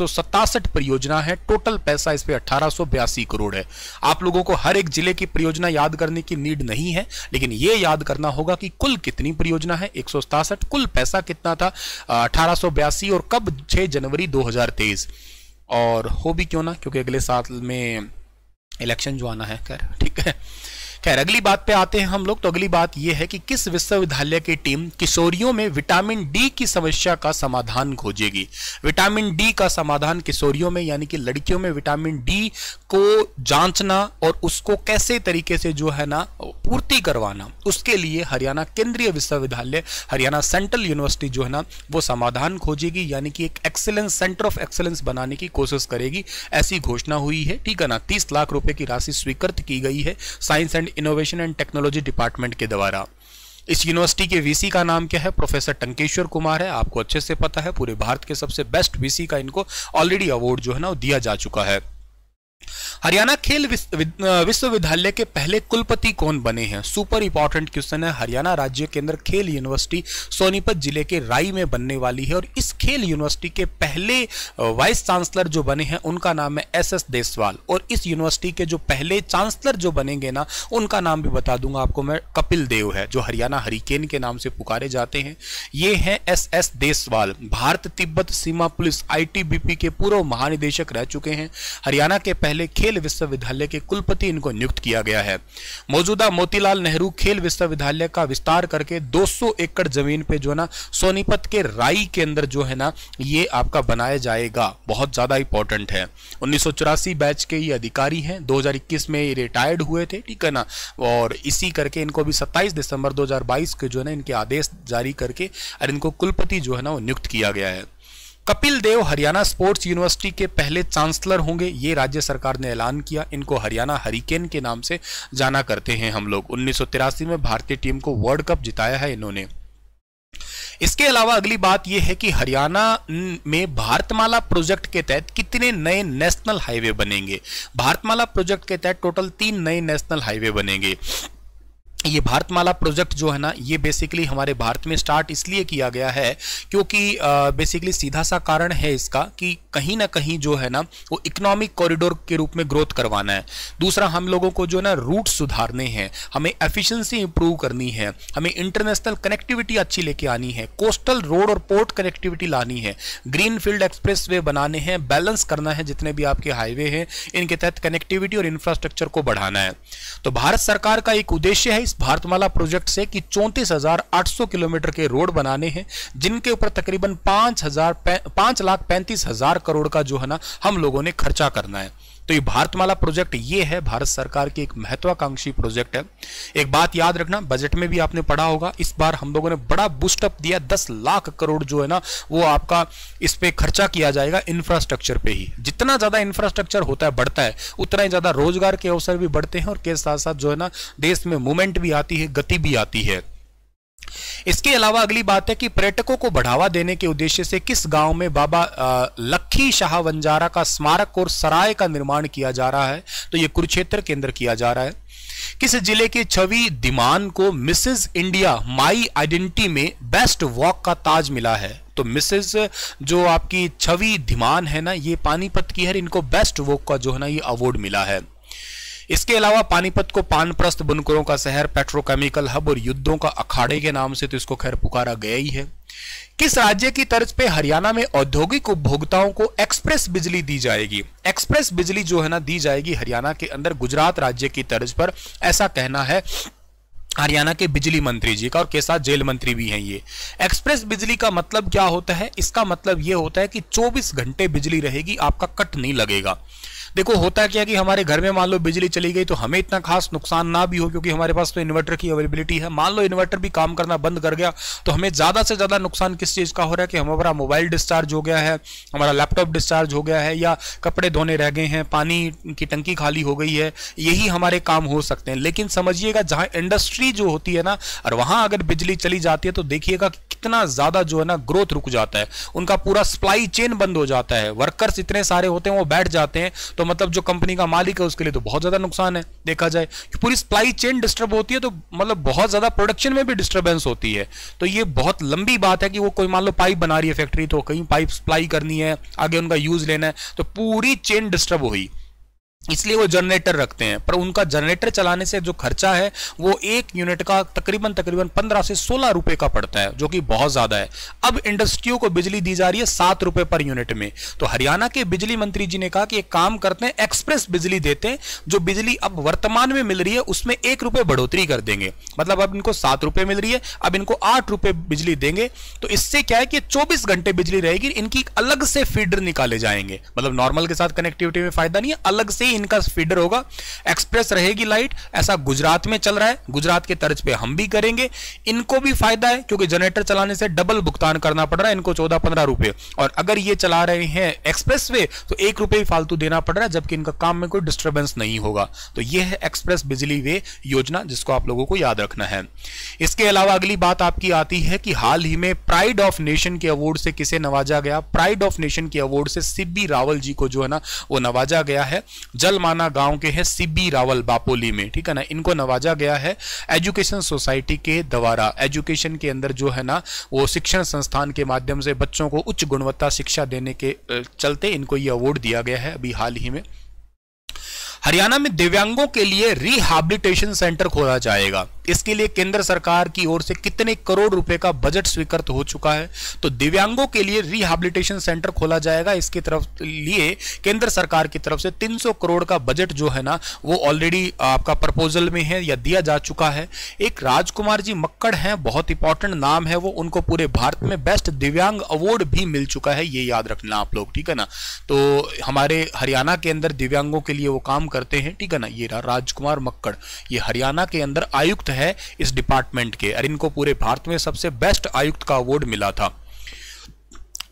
परियोजना है टोटल पैसा इस पर अठारह करोड़ है आप लोगों को हर एक जिले की परियोजना याद करने की नीड नहीं है लेकिन यह याद करना होगा कि कुल कितनी परियोजना है एक कुल पैसा कितना था अठारह और कब छह जनवरी 2023 और हो भी क्यों ना क्योंकि अगले साल में इलेक्शन जो आना है खैर ठीक है खैर अगली बात पे आते हैं हम लोग तो अगली बात यह है कि किस विश्वविद्यालय की टीम किशोरियों में विटामिन डी की समस्या का समाधान खोजेगी विटामिन डी का समाधान किशोरियों में यानी कि लड़कियों में विटामिन डी को जांचना और उसको कैसे तरीके से जो है ना पूर्ति करवाना उसके लिए हरियाणा केंद्रीय विश्वविद्यालय हरियाणा सेंट्रल यूनिवर्सिटी जो है ना वो समाधान खोजेगी यानी कि एक एक्सेलेंस सेंटर ऑफ एक्सेलेंस बनाने की कोशिश करेगी ऐसी घोषणा हुई है ठीक है ना तीस लाख रुपए की राशि स्वीकृत की गई है science and innovation and technology department के द्वारा इस यूनिवर्सिटी के वीसी का नाम क्या है प्रोफेसर टंकेश्वर कुमार है आपको अच्छे से पता है पूरे भारत के सबसे बेस्ट वीसी का इनको ऑलरेडी अवार्ड जो है ना दिया जा चुका है हरियाणा खेल विश्वविद्यालय के पहले कुलपति कौन बने हैं सुपर इंपॉर्टेंट क्वेश्चन है हरियाणा राज्य के अंदर खेल यूनिवर्सिटी सोनीपत जिले के राई में बनने वाली है और इस खेल यूनिवर्सिटी के पहले वाइस चांसलर जो बने हैं उनका नाम है एस एस देसवाल और इस यूनिवर्सिटी के जो पहले चांसलर जो बनेंगे ना उनका नाम भी बता दूंगा आपको मैं कपिल देव है जो हरियाणा हरिकेन के नाम से पुकारे जाते हैं ये है एस एस देसवाल भारत तिब्बत सीमा पुलिस आई के पूर्व महानिदेशक रह चुके हैं हरियाणा के पहले खेल विश्वविद्यालय के कुलपति इनको नियुक्त किया गया है मौजूदा मोतीलाल नेहरू खेल विश्वविद्यालय का विस्तार करके 200 एकड़ जमीन पे जो है ना सोनीपत के राई के अंदर जो है ना ये आपका बनाया जाएगा बहुत ज्यादा इंपॉर्टेंट है उन्नीस बैच के ये अधिकारी हैं दो में ये रिटायर्ड हुए थे ठीक है ना और इसी करके इनको भी सत्ताईस दिसंबर दो के जो है ना इनके आदेश जारी करके और इनको कुलपति जो है ना वो नियुक्त किया गया है कपिल देव हरियाणा स्पोर्ट्स यूनिवर्सिटी के पहले चांसलर होंगे ये राज्य सरकार ने ऐलान किया इनको हरियाणा हरिकेन के नाम से जाना करते हैं हम लोग उन्नीस में भारतीय टीम को वर्ल्ड कप जिताया है इन्होंने इसके अलावा अगली बात यह है कि हरियाणा में भारतमाला प्रोजेक्ट के तहत कितने नए नेशनल हाईवे बनेंगे भारतमाला प्रोजेक्ट के तहत टोटल तीन नए नेशनल हाईवे बनेंगे ये भारतमाला प्रोजेक्ट जो है ना ये बेसिकली हमारे भारत में स्टार्ट इसलिए किया गया है क्योंकि बेसिकली सीधा सा कारण है इसका कि कहीं ना कहीं जो है ना वो इकोनॉमिक कॉरिडोर के रूप में ग्रोथ करवाना है दूसरा हम लोगों को जो है ना रूट सुधारने हैं हमें एफिशिएंसी इंप्रूव करनी है हमें इंटरनेशनल कनेक्टिविटी अच्छी लेके आनी है कोस्टल रोड और पोर्ट कनेक्टिविटी लानी है ग्रीन फील्ड एक्सप्रेस वे बनाने हैं बैलेंस करना है जितने भी आपके हाईवे हैं इनके तहत कनेक्टिविटी और इंफ्रास्ट्रक्चर को बढ़ाना है तो भारत सरकार का एक उद्देश्य है इस भारतमाला प्रोजेक्ट से कि 34,800 किलोमीटर के रोड बनाने हैं जिनके ऊपर तकरीबन पांच हजार पांच लाख पैंतीस हजार करोड़ का जो है ना हम लोगों ने खर्चा करना है तो ये भारतमाला प्रोजेक्ट ये है भारत सरकार की एक महत्वाकांक्षी प्रोजेक्ट है एक बात याद रखना बजट में भी आपने पढ़ा होगा इस बार हम लोगों ने बड़ा बूस्टअप दिया दस लाख करोड़ जो है ना वो आपका इस पर खर्चा किया जाएगा इंफ्रास्ट्रक्चर पे ही जितना ज्यादा इंफ्रास्ट्रक्चर होता है बढ़ता है उतना ही ज्यादा रोजगार के अवसर भी बढ़ते हैं और के साथ साथ जो है ना देश में मूवमेंट भी आती है गति भी आती है इसके अलावा अगली बात है कि पर्यटकों को बढ़ावा देने के उद्देश्य से किस गांव में बाबा लखी शाह वंजारा का स्मारक और सराय का निर्माण किया जा रहा है तो यह कुरुक्षेत्र के अंदर किया जा रहा है किस जिले की छवि दिमान को मिसेज इंडिया माई आइडेंटिटी में बेस्ट वॉक का ताज मिला है तो मिसेज जो आपकी छवि धीमान है ना ये पानीपत की है इनको बेस्ट वॉक का जो है ना ये अवार्ड मिला है इसके अलावा पानीपत को पानप्रस्त बुनकरों का शहर पेट्रोकेमिकल हब और युद्धों का अखाड़े के नाम से तो इसको खैर पुकारा गया ही है किस राज्य की तर्ज पे हरियाणा में औद्योगिक उपभोक्ताओं को एक्सप्रेस बिजली दी जाएगी एक्सप्रेस बिजली जो है ना दी जाएगी हरियाणा के अंदर गुजरात राज्य की तर्ज पर ऐसा कहना है हरियाणा के बिजली मंत्री जी का और के साथ जेल मंत्री भी हैं ये एक्सप्रेस बिजली का मतलब क्या होता है इसका मतलब ये होता है कि 24 घंटे बिजली रहेगी आपका कट नहीं लगेगा देखो होता क्या कि हमारे घर में मान लो बिजली चली गई तो हमें इतना खास नुकसान ना भी हो क्योंकि हमारे पास तो इन्वर्टर की अवेलेबिलिटी है मान लो इन्वर्टर भी काम करना बंद कर गया तो हमें ज़्यादा से ज़्यादा नुकसान किस चीज़ का हो रहा है कि हमारा मोबाइल डिस्चार्ज हो गया है हमारा लैपटॉप डिस्चार्ज हो गया है या कपड़े धोने रह गए हैं पानी की टंकी खाली हो गई है यही हमारे काम हो सकते हैं लेकिन समझिएगा जहां इंडस्ट्री जो होती है ना और वहां अगर बिजली चली जाती है तो देखिएगा कितना ज़्यादा जो है ना ग्रोथ रुक जाता है उनका पूरा सप्लाई चेन बंद हो जाता है वर्कर्स इतने सारे होते हैं वो बैठ जाते हैं तो मतलब जो कंपनी का मालिक है उसके लिए तो बहुत ज़्यादा नुकसान है देखा जाए कि पूरी सप्लाई चेन डिस्टर्ब होती है तो मतलब बहुत ज़्यादा प्रोडक्शन में भी डिस्टर्बेंस होती है तो ये बहुत लंबी बात है कि वो कोई मान लो पाइप बना रही है फैक्ट्री तो कहीं पाइप सप्लाई करनी है आगे उनका यूज़ लेना है तो पूरी चेन डिस्टर्ब हुई इसलिए वो जनरेटर रखते हैं पर उनका जनरेटर चलाने से जो खर्चा है वो एक यूनिट का तकरीबन तकरीबन पंद्रह से सोलह रुपए का पड़ता है जो कि बहुत ज्यादा है अब इंडस्ट्रियों को बिजली दी जा रही है सात रुपए पर यूनिट में तो हरियाणा के बिजली मंत्री जी ने कहा कि एक काम करते हैं एक्सप्रेस बिजली देते हैं जो बिजली अब वर्तमान में मिल रही है उसमें एक रुपये बढ़ोतरी कर देंगे मतलब अब इनको सात रुपये मिल रही है अब इनको आठ रुपये बिजली देंगे तो इससे क्या है कि चौबीस घंटे बिजली रहेगी इनकी अलग से फीडर निकाले जाएंगे मतलब नॉर्मल के साथ कनेक्टिविटी में फायदा नहीं है अलग से ही इनका फीडर होगा एक्सप्रेस रहेगी लाइट ऐसा गुजरात में चल रहा है गुजरात के तर्ज पे हम भी करेंगे इनको भी फायदा है क्योंकि जनरेटर चलाने से डबल भुगतान करना पड़ रहा है इनको चौदह पंद्रह रुपए और अगर ये चला रहे हैं एक्सप्रेस वे तो एक रुपये फालतू देना पड़ रहा है जबकि इनका काम में कोई डिस्टर्बेंस नहीं होगा तो यह है एक्सप्रेस बिजली वे योजना जिसको आप लोगों को याद रखना है इसके अलावा अगली बात आपकी आती है कि हाल ही में प्राइड ऑफ नेशन के अवार्ड से किसे नवाजा गया प्राइड ऑफ नेशन के अवार्ड से सिब्बी रावल जी को जो है ना वो नवाजा गया है जब जलमाना गांव के हैं सीबी रावल बापोली में ठीक है ना इनको नवाजा गया है एजुकेशन सोसाइटी के द्वारा एजुकेशन के अंदर जो है ना वो शिक्षण संस्थान के माध्यम से बच्चों को उच्च गुणवत्ता शिक्षा देने के चलते इनको ये अवार्ड दिया गया है अभी हाल ही में हरियाणा में दिव्यांगों के लिए रिहेबिलिटेशन सेंटर खोला जाएगा इसके लिए केंद्र सरकार की ओर से कितने करोड़ रुपए का बजट स्वीकृत हो चुका है तो दिव्यांगों के लिए रिहेबिलिटेशन सेंटर खोला जाएगा इसके तरफ लिए केंद्र सरकार की तरफ से 300 करोड़ का बजट जो है ना वो ऑलरेडी आपका प्रपोजल में है या दिया जा चुका है एक राजकुमार जी मक्कड़ हैं बहुत इंपॉर्टेंट नाम है वो उनको पूरे भारत में बेस्ट दिव्यांग अवार्ड भी मिल चुका है ये याद रखना आप लोग ठीक है ना तो हमारे हरियाणा के अंदर दिव्यांगों के लिए वो काम करते हैं ठीक है ना ये राजकुमार मक्कड़ ये हरियाणा के अंदर आयुक्त है है इस डिपार्टमेंट के और इनको पूरे भारत में सबसे बेस्ट आयुक्त का अवार्ड मिला था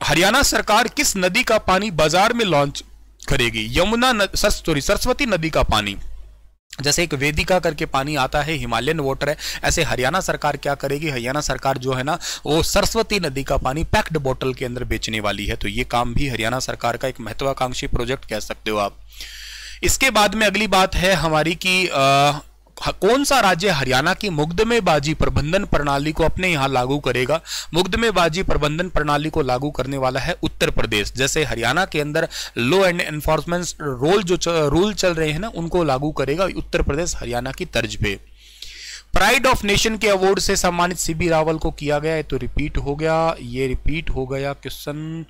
हरियाणा सरकार किस नदी का पानी बाजार में लॉन्च करेगी यमुना सॉरी सरस्वती नदी का पानी जैसे एक वेदिका करके पानी आता है हिमालयन वाटर है ऐसे हरियाणा सरकार क्या करेगी हरियाणा सरकार जो है ना वो सरस्वती नदी का पानी पैक्ड बोतल के अंदर बेचने वाली है तो ये काम भी हरियाणा सरकार का एक महत्वाकांक्षी प्रोजेक्ट कह सकते हो आप इसके बाद में अगली बात है हमारी कि कौन सा राज्य हरियाणा की मुग्धमेबाजी प्रबंधन प्रणाली को अपने यहां लागू करेगा मुग्धमेबाजी प्रबंधन प्रणाली को लागू करने वाला है उत्तर प्रदेश जैसे हरियाणा के अंदर लॉ एंड एनफोर्समेंट रोल जो रूल चल रहे हैं ना उनको लागू करेगा उत्तर प्रदेश हरियाणा की तर्ज पे प्राइड ऑफ नेशन के अवार्ड से सम्मानित सीबी रावल को किया गया है तो रिपीट हो गया ये रिपीट हो गया क्वेश्चन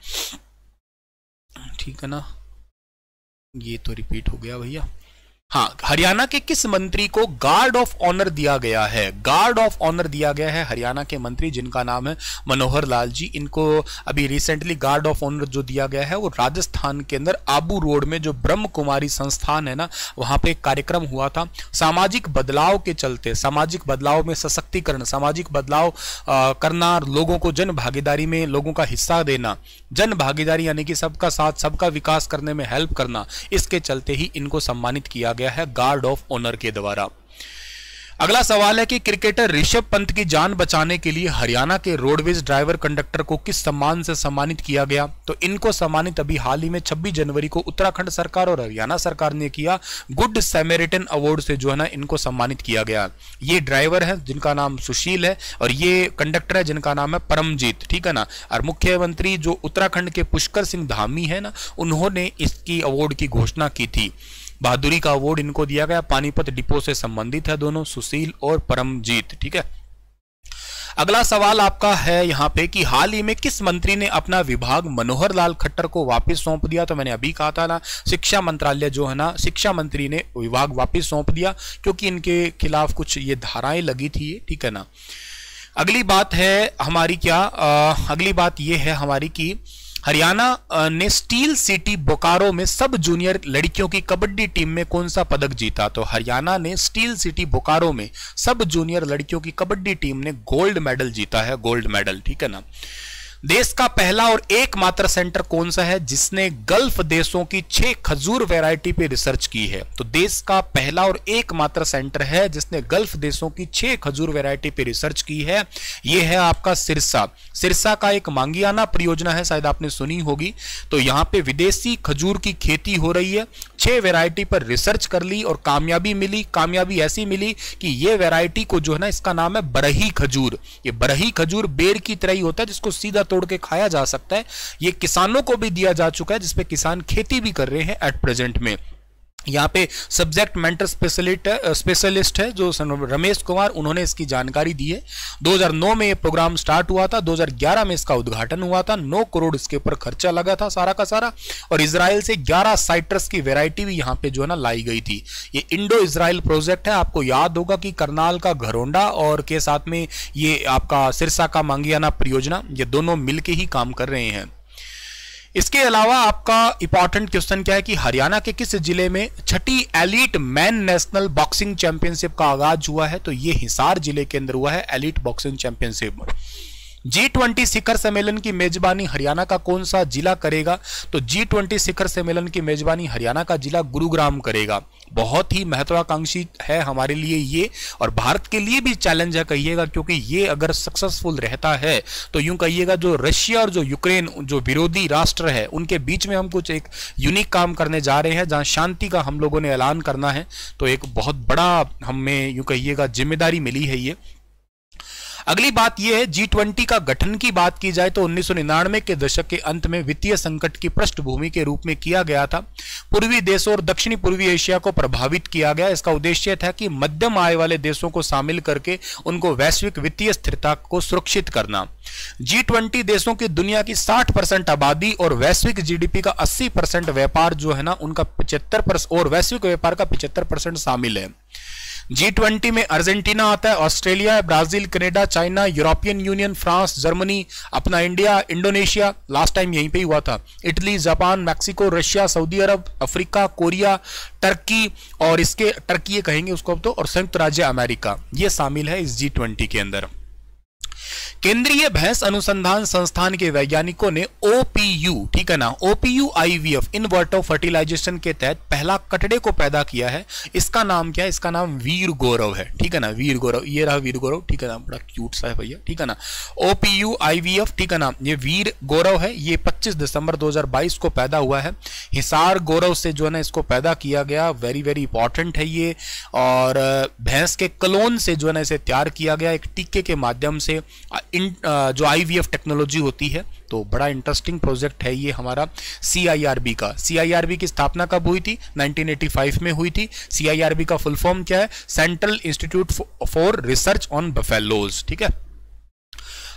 ठीक है ना ये तो रिपीट हो गया भैया हाँ हरियाणा के किस मंत्री को गार्ड ऑफ ऑनर दिया गया है गार्ड ऑफ ऑनर दिया गया है हरियाणा के मंत्री जिनका नाम है मनोहर लाल जी इनको अभी रिसेंटली गार्ड ऑफ ऑनर जो दिया गया है वो राजस्थान के अंदर आबू रोड में जो ब्रह्म कुमारी संस्थान है ना वहां पे एक कार्यक्रम हुआ था सामाजिक बदलाव के चलते सामाजिक बदलाव में सशक्तिकरण सामाजिक बदलाव करना लोगों को जन भागीदारी में लोगों का हिस्सा देना जन भागीदारी यानी कि सबका साथ सबका विकास करने में हेल्प करना इसके चलते ही इनको सम्मानित किया गया गया है गार्ड ऑफ ऑनर के द्वारा अगला सवाल है कि क्रिकेटर ऋषभ पंत की जान बचाने के लिए हरियाणा के रोडवेज ड्राइवर कंडक्टर को किस सम्मान से सम्मानित किया गया तो इनको सम्मानित अभी हाल ही में 26 जनवरी को उत्तराखंड सरकार और हरियाणा सरकार ने किया गुड सेमेरिटन अवार्ड से जो है ना इनको सम्मानित किया गया ये ड्राइवर है जिनका नाम सुशील है और ये कंडक्टर है जिनका नाम है परमजीत ठीक है ना और मुख्यमंत्री जो उत्तराखंड के पुष्कर सिंह धामी है ना उन्होंने इसकी अवार्ड की घोषणा की थी बहादुरी का अवार्ड इनको दिया गया पानीपत डिपो से संबंधित है दोनों सुशील और परमजीत ठीक है अगला सवाल आपका है यहाँ पे कि हाल ही में किस मंत्री ने अपना विभाग मनोहर लाल खट्टर को वापस सौंप दिया तो मैंने अभी कहा था ना शिक्षा मंत्रालय जो है ना शिक्षा मंत्री ने विभाग वापस सौंप दिया क्योंकि इनके खिलाफ कुछ ये धाराएं लगी थी ठीक है ना अगली बात है हमारी क्या आ, अगली बात ये है हमारी की हरियाणा ने स्टील सिटी बोकारो में सब जूनियर लड़कियों की कबड्डी टीम में कौन सा पदक जीता तो हरियाणा ने स्टील सिटी बोकारो में सब जूनियर लड़कियों की कबड्डी टीम ने गोल्ड मेडल जीता है गोल्ड मेडल ठीक है ना देश का पहला और एकमात्र सेंटर कौन सा है जिसने गल्फ देशों की छह खजूर वैरायटी पे रिसर्च की है तो देश का पहला और एकमात्र सेंटर है जिसने गल्फ देशों की छह खजूर वैरायटी पे रिसर्च की है यह है आपका सिरसा सिरसा का एक मांगियाना परियोजना है शायद आपने सुनी होगी तो यहां पे विदेशी खजूर की खेती हो रही है छह वेरायटी पर रिसर्च कर ली और कामयाबी मिली कामयाबी ऐसी मिली कि यह वेरायटी को जो है ना इसका नाम है बरही खजूर ये बरही खजूर बेर की तरह ही होता है जिसको सीधा तोड़ के खाया जा सकता है ये किसानों को भी दिया जा चुका है जिसपे किसान खेती भी कर रहे हैं एट प्रेजेंट में यहाँ पे सब्जेक्ट मेंटर स्पेशलिस्ट स्पेशलिस्ट है जो रमेश कुमार उन्होंने इसकी जानकारी दी है 2009 में ये प्रोग्राम स्टार्ट हुआ था 2011 में इसका उद्घाटन हुआ था 9 करोड़ इसके ऊपर खर्चा लगा था सारा का सारा और इसराइल से 11 साइट्रस की वेराइटी भी यहाँ पे जो है ना लाई गई थी ये इंडो इसराइल प्रोजेक्ट है आपको याद होगा कि करनाल का घरोंडा और के साथ में ये आपका सिरसा का मांगियाना परियोजना ये दोनों मिल ही काम कर रहे हैं इसके अलावा आपका इंपॉर्टेंट क्वेश्चन क्या है कि हरियाणा के किस जिले में छठी elite man national boxing championship का आगाज हुआ है तो ये हिसार जिले के अंदर हुआ है elite boxing championship G twenty शिखर सम्मेलन की मेजबानी हरियाणा का कौन सा जिला करेगा तो जी ट्वेंटी शिखर सम्मेलन की मेजबानी हरियाणा का जिला गुरुग्राम करेगा बहुत ही महत्वाकांक्षी है हमारे लिए ये और भारत के लिए भी चैलेंज है कहिएगा क्योंकि ये अगर सक्सेसफुल रहता है तो यूं कहिएगा जो रशिया और जो यूक्रेन जो विरोधी राष्ट्र है उनके बीच में हम कुछ एक यूनिक काम करने जा रहे हैं जहां शांति का हम लोगों ने ऐलान करना है तो एक बहुत बड़ा हमें यूं कहिएगा जिम्मेदारी मिली है ये अगली बात यह है जी ट्वेंटी का गठन की बात की जाए तो उन्नीस के दशक के अंत में वित्तीय संकट की पृष्ठभूमि के रूप में किया गया था पूर्वी देशों और दक्षिणी पूर्वी एशिया को प्रभावित किया गया इसका उद्देश्य था कि मध्यम आय वाले देशों को शामिल करके उनको वैश्विक वित्तीय स्थिरता को सुरक्षित करना जी ट्वेंटी देशों की दुनिया की 60 परसेंट आबादी और वैश्विक जीडीपी का 80 परसेंट व्यापार जो है ना उनका 75 और वैश्विक व्यापार का 75 परसेंट शामिल है जी ट्वेंटी में अर्जेंटीना आता है Australia Brazil Canada China European Union France Germany अपना इंडिया इंडोनेशिया लास्ट टाइम यहीं पे हुआ था Italy Japan Mexico Russia Saudi Arab Africa Korea Turkey और इसके टर्की ये कहेंगे उसको अब तो और संयुक्त राज्य अमेरिका ये शामिल है इस जी ट्वेंटी के अंदर केंद्रीय भैंस अनुसंधान संस्थान के वैज्ञानिकों ने ओपीयू ठीक है ना ओपीयू आईवीएफ इनवर्टो फर्टिलाइजेशन के तहत पहला कटड़े को पैदा किया है इसका नाम क्या है इसका नाम वीर गौरव है ठीक है ना वीर गौरव ये रहा वीर गौरव ठीक है ना बड़ा क्यूट सा है भैया ठीक है ना ओपीयू आईवीएफ ठीक है ना ये वीर गौरव है ये पच्चीस दिसंबर दो को पैदा हुआ है हिसार गौरव से जो है ना इसको पैदा किया गया वेरी वेरी इंपॉर्टेंट है ये और भैंस के कलोन से जो है ना इसे तैयार किया गया एक टीके के माध्यम से इन जो आई टेक्नोलॉजी होती है तो बड़ा इंटरेस्टिंग प्रोजेक्ट है ये हमारा सी का सी की स्थापना कब हुई थी 1985 में हुई थी सी का फुल फॉर्म क्या है central institute for research on buffaloes ठीक है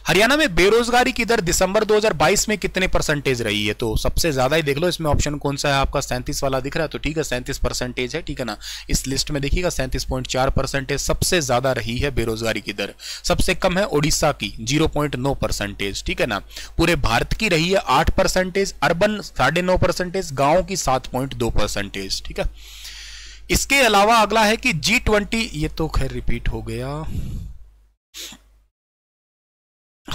हरियाणा में बेरोजगारी की दर दिसंबर 2022 में कितने परसेंटेज रही है तो सबसे ज्यादा ही देख लो इसमें ऑप्शन कौन सा है आपका सैंतीस वाला दिख रहा है तो ठीक है सैंतीस परसेंटेज है ठीक है ना इस लिस्ट में देखिएगा सैंतीस पॉइंट चार परसेंटेज सबसे ज्यादा रही है बेरोजगारी की दर सबसे कम है ओडिशा की जीरो पॉइंट नौ परसेंटेज ठीक है ना पूरे भारत की रही है आठ परसेंटेज अर्बन साढ़े नौ परसेंटेज गाँव की सात पॉइंट दो परसेंटेज ठीक है इसके अलावा अगला है कि जी ट्वेंटी ये तो खैर रिपीट हो गया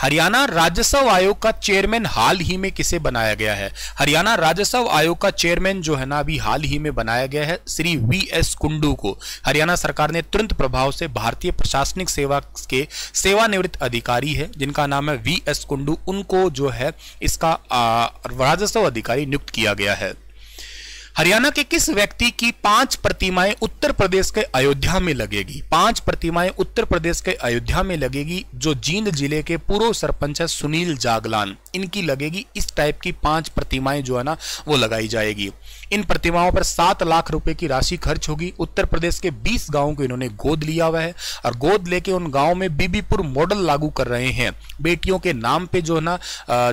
हरियाणा राजस्व आयोग का चेयरमैन हाल ही में किसे बनाया गया है हरियाणा राजस्व आयोग का चेयरमैन जो है ना अभी हाल ही में बनाया गया है श्री वी एस कुंडू को हरियाणा सरकार ने तुरंत प्रभाव से भारतीय प्रशासनिक सेवा के सेवानिवृत्त अधिकारी है जिनका नाम है वी एस कुंडू उनको जो है इसका राजस्व अधिकारी नियुक्त किया गया है हरियाणा के किस व्यक्ति की पांच प्रतिमाएं उत्तर प्रदेश के अयोध्या में लगेगी पांच प्रतिमाएं उत्तर प्रदेश के अयोध्या में लगेगी जो जींद जिले के पूर्व सरपंच है सुनील जागलान इनकी लगेगी इस टाइप की पांच प्रतिमाएं जो है ना वो लगाई जाएगी इन प्रतिमाओं पर सात लाख रुपए की राशि खर्च होगी उत्तर प्रदेश के बीस गाँव को इन्होंने गोद लिया हुआ है और गोद लेके उन गाँव में बीबीपुर मॉडल लागू कर रहे हैं बेटियों के नाम पे जो है ना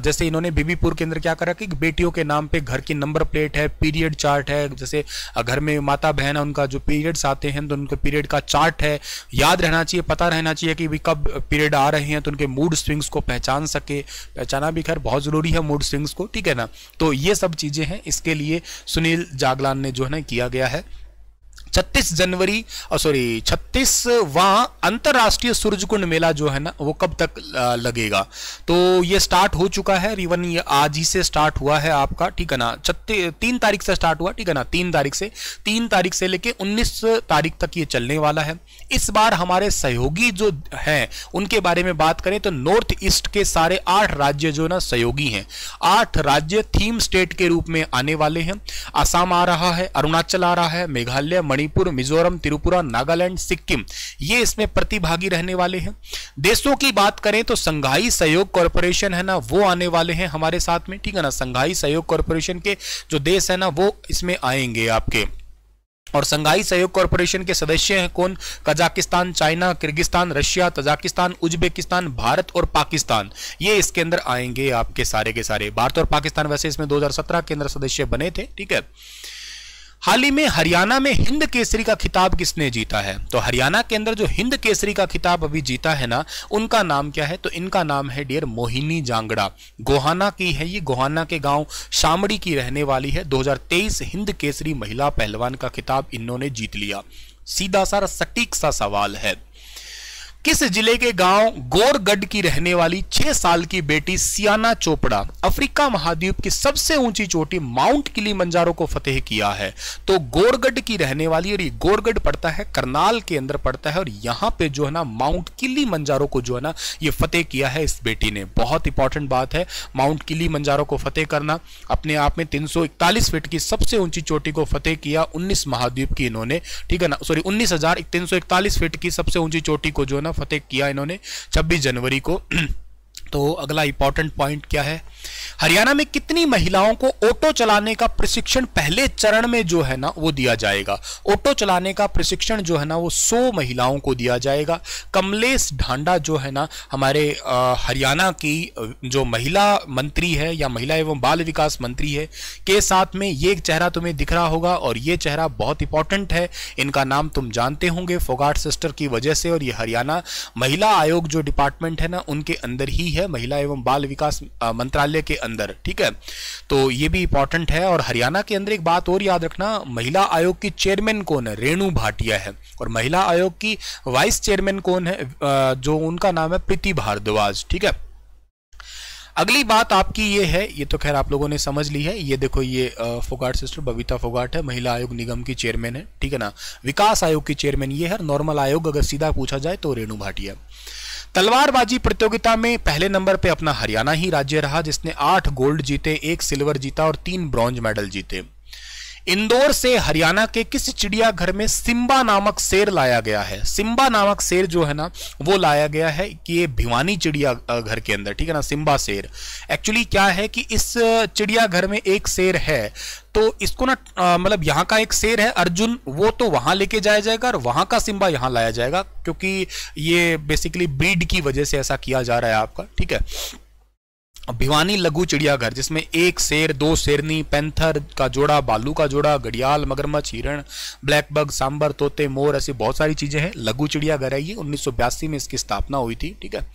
जैसे इन्होंने बीबीपुर के अंदर क्या करा कि बेटियों के नाम पे घर की नंबर प्लेट है पीरियड चार्ट है जैसे घर में माता बहन है उनका जो पीरियड्स आते हैं तो उनके पीरियड का चार्ट है याद रहना चाहिए पता रहना चाहिए कि भी कब पीरियड आ रहे हैं तो उनके मूड स्विंग्स को पहचान सके पहचाना भी खैर बहुत ज़रूरी है मूड स्विंग्स को ठीक है ना तो ये सब चीज़ें हैं इसके लिए सुनील जागलान ने जो है ना किया गया है छत्तीस जनवरी और सॉरी छत्तीस वहां अंतर्राष्ट्रीय सूर्यकुंड मेला जो है ना वो कब तक लगेगा तो ये स्टार्ट हो चुका है इवन ये आज ही से स्टार्ट हुआ है आपका ठीक है ना छत्तीस तीन तारीख से स्टार्ट हुआ ठीक है ना तीन तारीख से तीन तारीख से लेके उन्नीस तारीख तक ये चलने वाला है इस बार हमारे सहयोगी जो हैं उनके बारे में बात करें तो नॉर्थ ईस्ट के सारे आठ राज्य जो ना सहयोगी हैं आठ राज्य थीम स्टेट के रूप में आने वाले हैं आसाम आ रहा है अरुणाचल आ रहा है मेघालय मणिपुर मिजोरम त्रिपुरा नागालैंड सिक्किम ये इसमें प्रतिभागी रहने वाले हैं देशों की बात करें तो संघाई सहयोग कॉरपोरेशन है ना वो आने वाले हैं हमारे साथ में ठीक है ना संघाई सहयोग कॉरपोरेशन के जो देश है ना वो इसमें आएंगे आपके और संघाई सहयोग कॉरपोरेशन के सदस्य हैं कौन Kazakhstan China Kyrgyzstan Russia Tajikistan Uzbekistan Bharat और पाकिस्तान ये इसके अंदर आएंगे आपके सारे के सारे भारत और पाकिस्तान वैसे इसमें 2017 के अंदर सदस्य बने थे ठीक है हाल ही में हरियाणा में हिंद केसरी का खिताब किसने जीता है तो हरियाणा के अंदर जो हिंद केसरी का खिताब अभी जीता है ना उनका नाम क्या है तो इनका नाम है डियर मोहिनी जांगड़ा गोहाना की है ये गोहाना के गांव शामड़ी की रहने वाली है 2023 हिंद केसरी महिला पहलवान का खिताब इन्होंने जीत लिया सीधा सारा सटीक सा सवाल है किस जिले के गांव गोरगढ़ की रहने वाली छह साल की बेटी सियाना चोपड़ा अफ्रीका महाद्वीप की सबसे ऊंची चोटी माउंट किली मंजारो को फतेह किया है तो गोरगढ़ की रहने वाली और ये गोरगढ़ पड़ता है करनाल के अंदर पड़ता है और यहां पे जो है ना माउंट किली मंजारो को जो है ना ये फतेह किया है इस बेटी ने बहुत इंपॉर्टेंट बात है माउंट किली मंजारो को फतेह करना अपने आप में तीन फीट की सबसे ऊंची चोटी को फतेह किया उन्नीस महाद्वीप की इन्होंने ठीक है ना सॉरी उन्नीस फीट की सबसे ऊंची चोटी को जो है ना फतेह किया इन्होंने 26 जनवरी को *clears throat* तो अगला इंपॉर्टेंट पॉइंट क्या है हरियाणा में कितनी महिलाओं को ऑटो चलाने का प्रशिक्षण पहले चरण में जो है ना वो दिया जाएगा ऑटो चलाने का प्रशिक्षण जो है ना वो सौ महिलाओं को दिया जाएगा कमलेश ढांडा जो है ना हमारे हरियाणा की जो महिला मंत्री है या महिला एवं बाल विकास मंत्री है के साथ में ये चेहरा तुम्हें दिख रहा होगा और ये चेहरा बहुत इंपॉर्टेंट है इनका नाम तुम जानते होंगे फोगाट सिस्टर की वजह से और ये हरियाणा महिला आयोग जो डिपार्टमेंट है ना उनके अंदर ही है महिला एवं बाल विकास मंत्रालय जिले के अंदर ठीक है तो ये भी इंपॉर्टेंट है और हरियाणा के अंदर एक बात और याद रखना महिला आयोग की चेयरमैन कौन है रेणु भाटिया है और महिला आयोग की वाइस चेयरमैन कौन है जो उनका नाम है प्रीति भारद्वाज ठीक है अगली बात आपकी ये है ये तो खैर आप लोगों ने समझ ली है ये देखो ये फोगाट सिस्टर बबीता फोगाट है महिला आयोग निगम की चेयरमैन है ठीक है ना विकास आयोग की चेयरमैन ये है नॉर्मल आयोग अगर सीधा पूछा जाए तो रेणु भाटिया तलवारबाजी प्रतियोगिता में पहले नंबर पे अपना हरियाणा ही राज्य रहा जिसने आठ गोल्ड जीते एक सिल्वर जीता और तीन ब्रॉन्ज मेडल जीते इंदौर से हरियाणा के किस चिड़ियाघर में सिम्बा नामक शेर लाया गया है सिम्बा नामक शेर जो है ना वो लाया गया है कि ये भिवानी चिड़ियाघर के अंदर ठीक है ना सिम्बा शेर एक्चुअली क्या है कि इस चिड़ियाघर में एक शेर है तो इसको ना मतलब यहाँ का एक शेर है अर्जुन वो तो वहाँ लेके जाया जाएगा और वहाँ का सिम्बा यहाँ लाया जाएगा क्योंकि ये बेसिकली ब्रीड की वजह से ऐसा किया जा रहा है आपका ठीक है भिवानी लघु चिड़ियाघर जिसमें एक शेर दो शेरनी पैंथर का जोड़ा बालू का जोड़ा घड़ियाल मगरमच्छ हिरण ब्लैक बग सांबर तोते मोर ऐसी बहुत सारी चीजें हैं लघु चिड़ियाघर है ये उन्नीस में इसकी स्थापना हुई थी ठीक है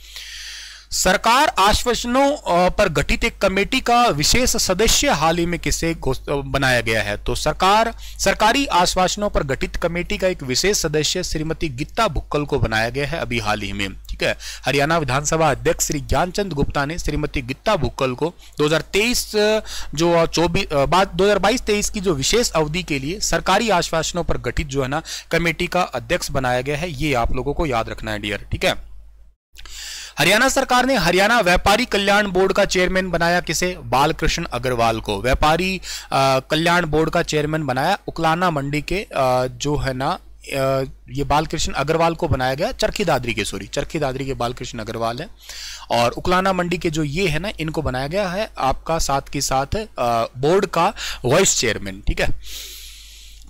सरकार आश्वासनों पर गठित एक कमेटी का विशेष सदस्य हाल ही में किसे बनाया गया है तो सरकार सरकारी आश्वासनों पर गठित कमेटी का एक विशेष सदस्य श्रीमती गीता भुक्कल को बनाया गया है अभी हाल ही में ठीक है हरियाणा विधानसभा अध्यक्ष श्री ज्ञानचंद गुप्ता ने श्रीमती गीता भुक्कल को 2023 जो चौबीस बात 2022-23 की जो विशेष अवधि के लिए सरकारी आश्वासनों पर गठित जो है ना कमेटी का अध्यक्ष बनाया गया है ये आप लोगों को याद रखना है डियर ठीक है हरियाणा सरकार ने हरियाणा व्यापारी कल्याण बोर्ड का चेयरमैन बनाया किसे बालकृष्ण अग्रवाल को व्यापारी कल्याण बोर्ड का चेयरमैन बनाया उकलाना मंडी के आ, जो है ना ये बालकृष्ण अग्रवाल को बनाया गया चरखी दादरी के सॉरी चरखी दादरी के बालकृष्ण अग्रवाल है और उकलाना मंडी के जो ये है ना इनको बनाया गया है आपका साथ के साथ बोर्ड का वाइस चेयरमैन ठीक है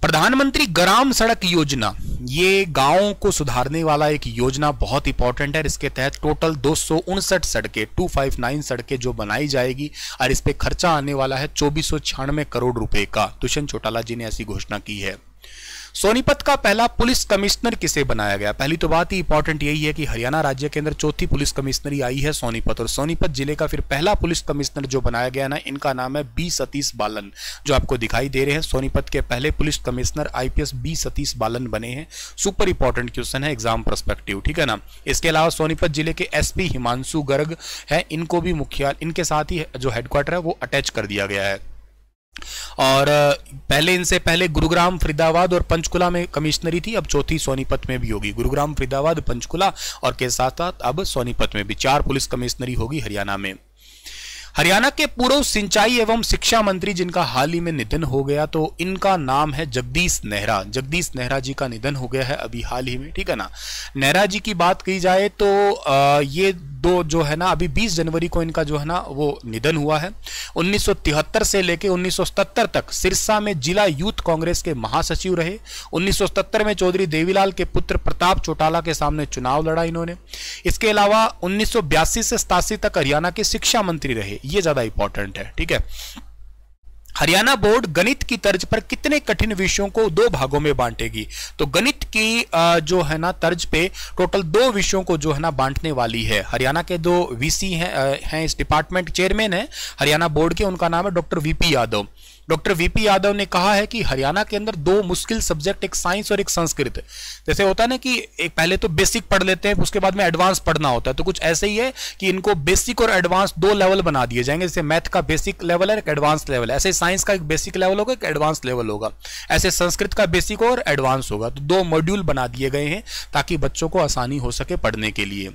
प्रधानमंत्री ग्राम सड़क योजना ये गांवों को सुधारने वाला एक योजना बहुत इंपॉर्टेंट है इसके तहत टोटल दो सड़कें 259 सड़कें जो बनाई जाएगी और इस पे खर्चा आने वाला है चौबीस करोड़ रुपए का दुष्यंत चौटाला जी ने ऐसी घोषणा की है सोनीपत का पहला पुलिस कमिश्नर किसे बनाया गया पहली तो बात ही इंपॉर्टेंट यही है कि हरियाणा राज्य के अंदर चौथी पुलिस कमिश्नरी आई है सोनीपत और सोनीपत जिले का फिर पहला पुलिस कमिश्नर जो बनाया गया ना इनका नाम है बी सतीश बालन जो आपको दिखाई दे रहे हैं सोनीपत के पहले police commissioner IPS B Satish Balan बने हैं सुपर इंपॉर्टेंट क्वेश्चन है एग्जाम परस्पेक्टिव ठीक है ना इसके अलावा सोनीपत जिले के एसपी हिमांशु गर्ग है इनको भी मुख्यालय इनके साथ ही जो हेडक्वार्टर है वो अटैच कर दिया गया है और पहले इनसे पहले गुरुग्राम फरीदाबाद और पंचकुला में कमिश्नरी थी अब चौथी सोनीपत में भी होगी गुरुग्राम फरीदाबाद पंचकुला और के साथ साथ अब सोनीपत में भी चार पुलिस कमिश्नरी होगी हरियाणा में हरियाणा के पूर्व सिंचाई एवं शिक्षा मंत्री जिनका हाल ही में निधन हो गया तो इनका नाम है जगदीश नेहरा जगदीश नेहरा जी का निधन हो गया है अभी हाल ही में ठीक है ना नेहरा जी की बात की जाए तो आ, ये दो जो है ना अभी 20 जनवरी को इनका जो है ना वो निधन हुआ है 1973 से लेकर 1977 तक सिरसा में जिला यूथ कांग्रेस के महासचिव रहे 1977 में चौधरी देवीलाल के पुत्र प्रताप चौटाला के सामने चुनाव लड़ा इन्होंने इसके अलावा उन्नीस से सतासी तक हरियाणा के शिक्षा मंत्री रहे ये ज्यादा इंपॉर्टेंट है ठीक है हरियाणा बोर्ड गणित की तर्ज पर कितने कठिन विषयों को दो भागों में बांटेगी तो गणित की जो है ना तर्ज पे टोटल दो विषयों को जो है ना बांटने वाली है हरियाणा के दो वीसी हैं हैं इस डिपार्टमेंट चेयरमैन हैं हरियाणा बोर्ड के उनका नाम है doctor VP Yadav doctor VP Yadav ने कहा है कि हरियाणा के अंदर दो मुश्किल सब्जेक्ट एक साइंस और एक संस्कृत जैसे होता है ना कि एक पहले तो बेसिक पढ़ लेते हैं उसके बाद में एडवांस पढ़ना होता है तो कुछ ऐसे ही है कि इनको बेसिक और एडवांस दो लेवल बना दिए जाएंगे जैसे मैथ का बेसिक लेवल है एक एडवांस लेवल है ऐसे साइंस का एक बेसिक लेवल होगा एक एडवांस लेवल होगा ऐसे संस्कृत का बेसिक और एडवांस होगा तो दो मॉड्यूल बना दिए गए हैं ताकि बच्चों को आसानी हो सके पढ़ने के लिए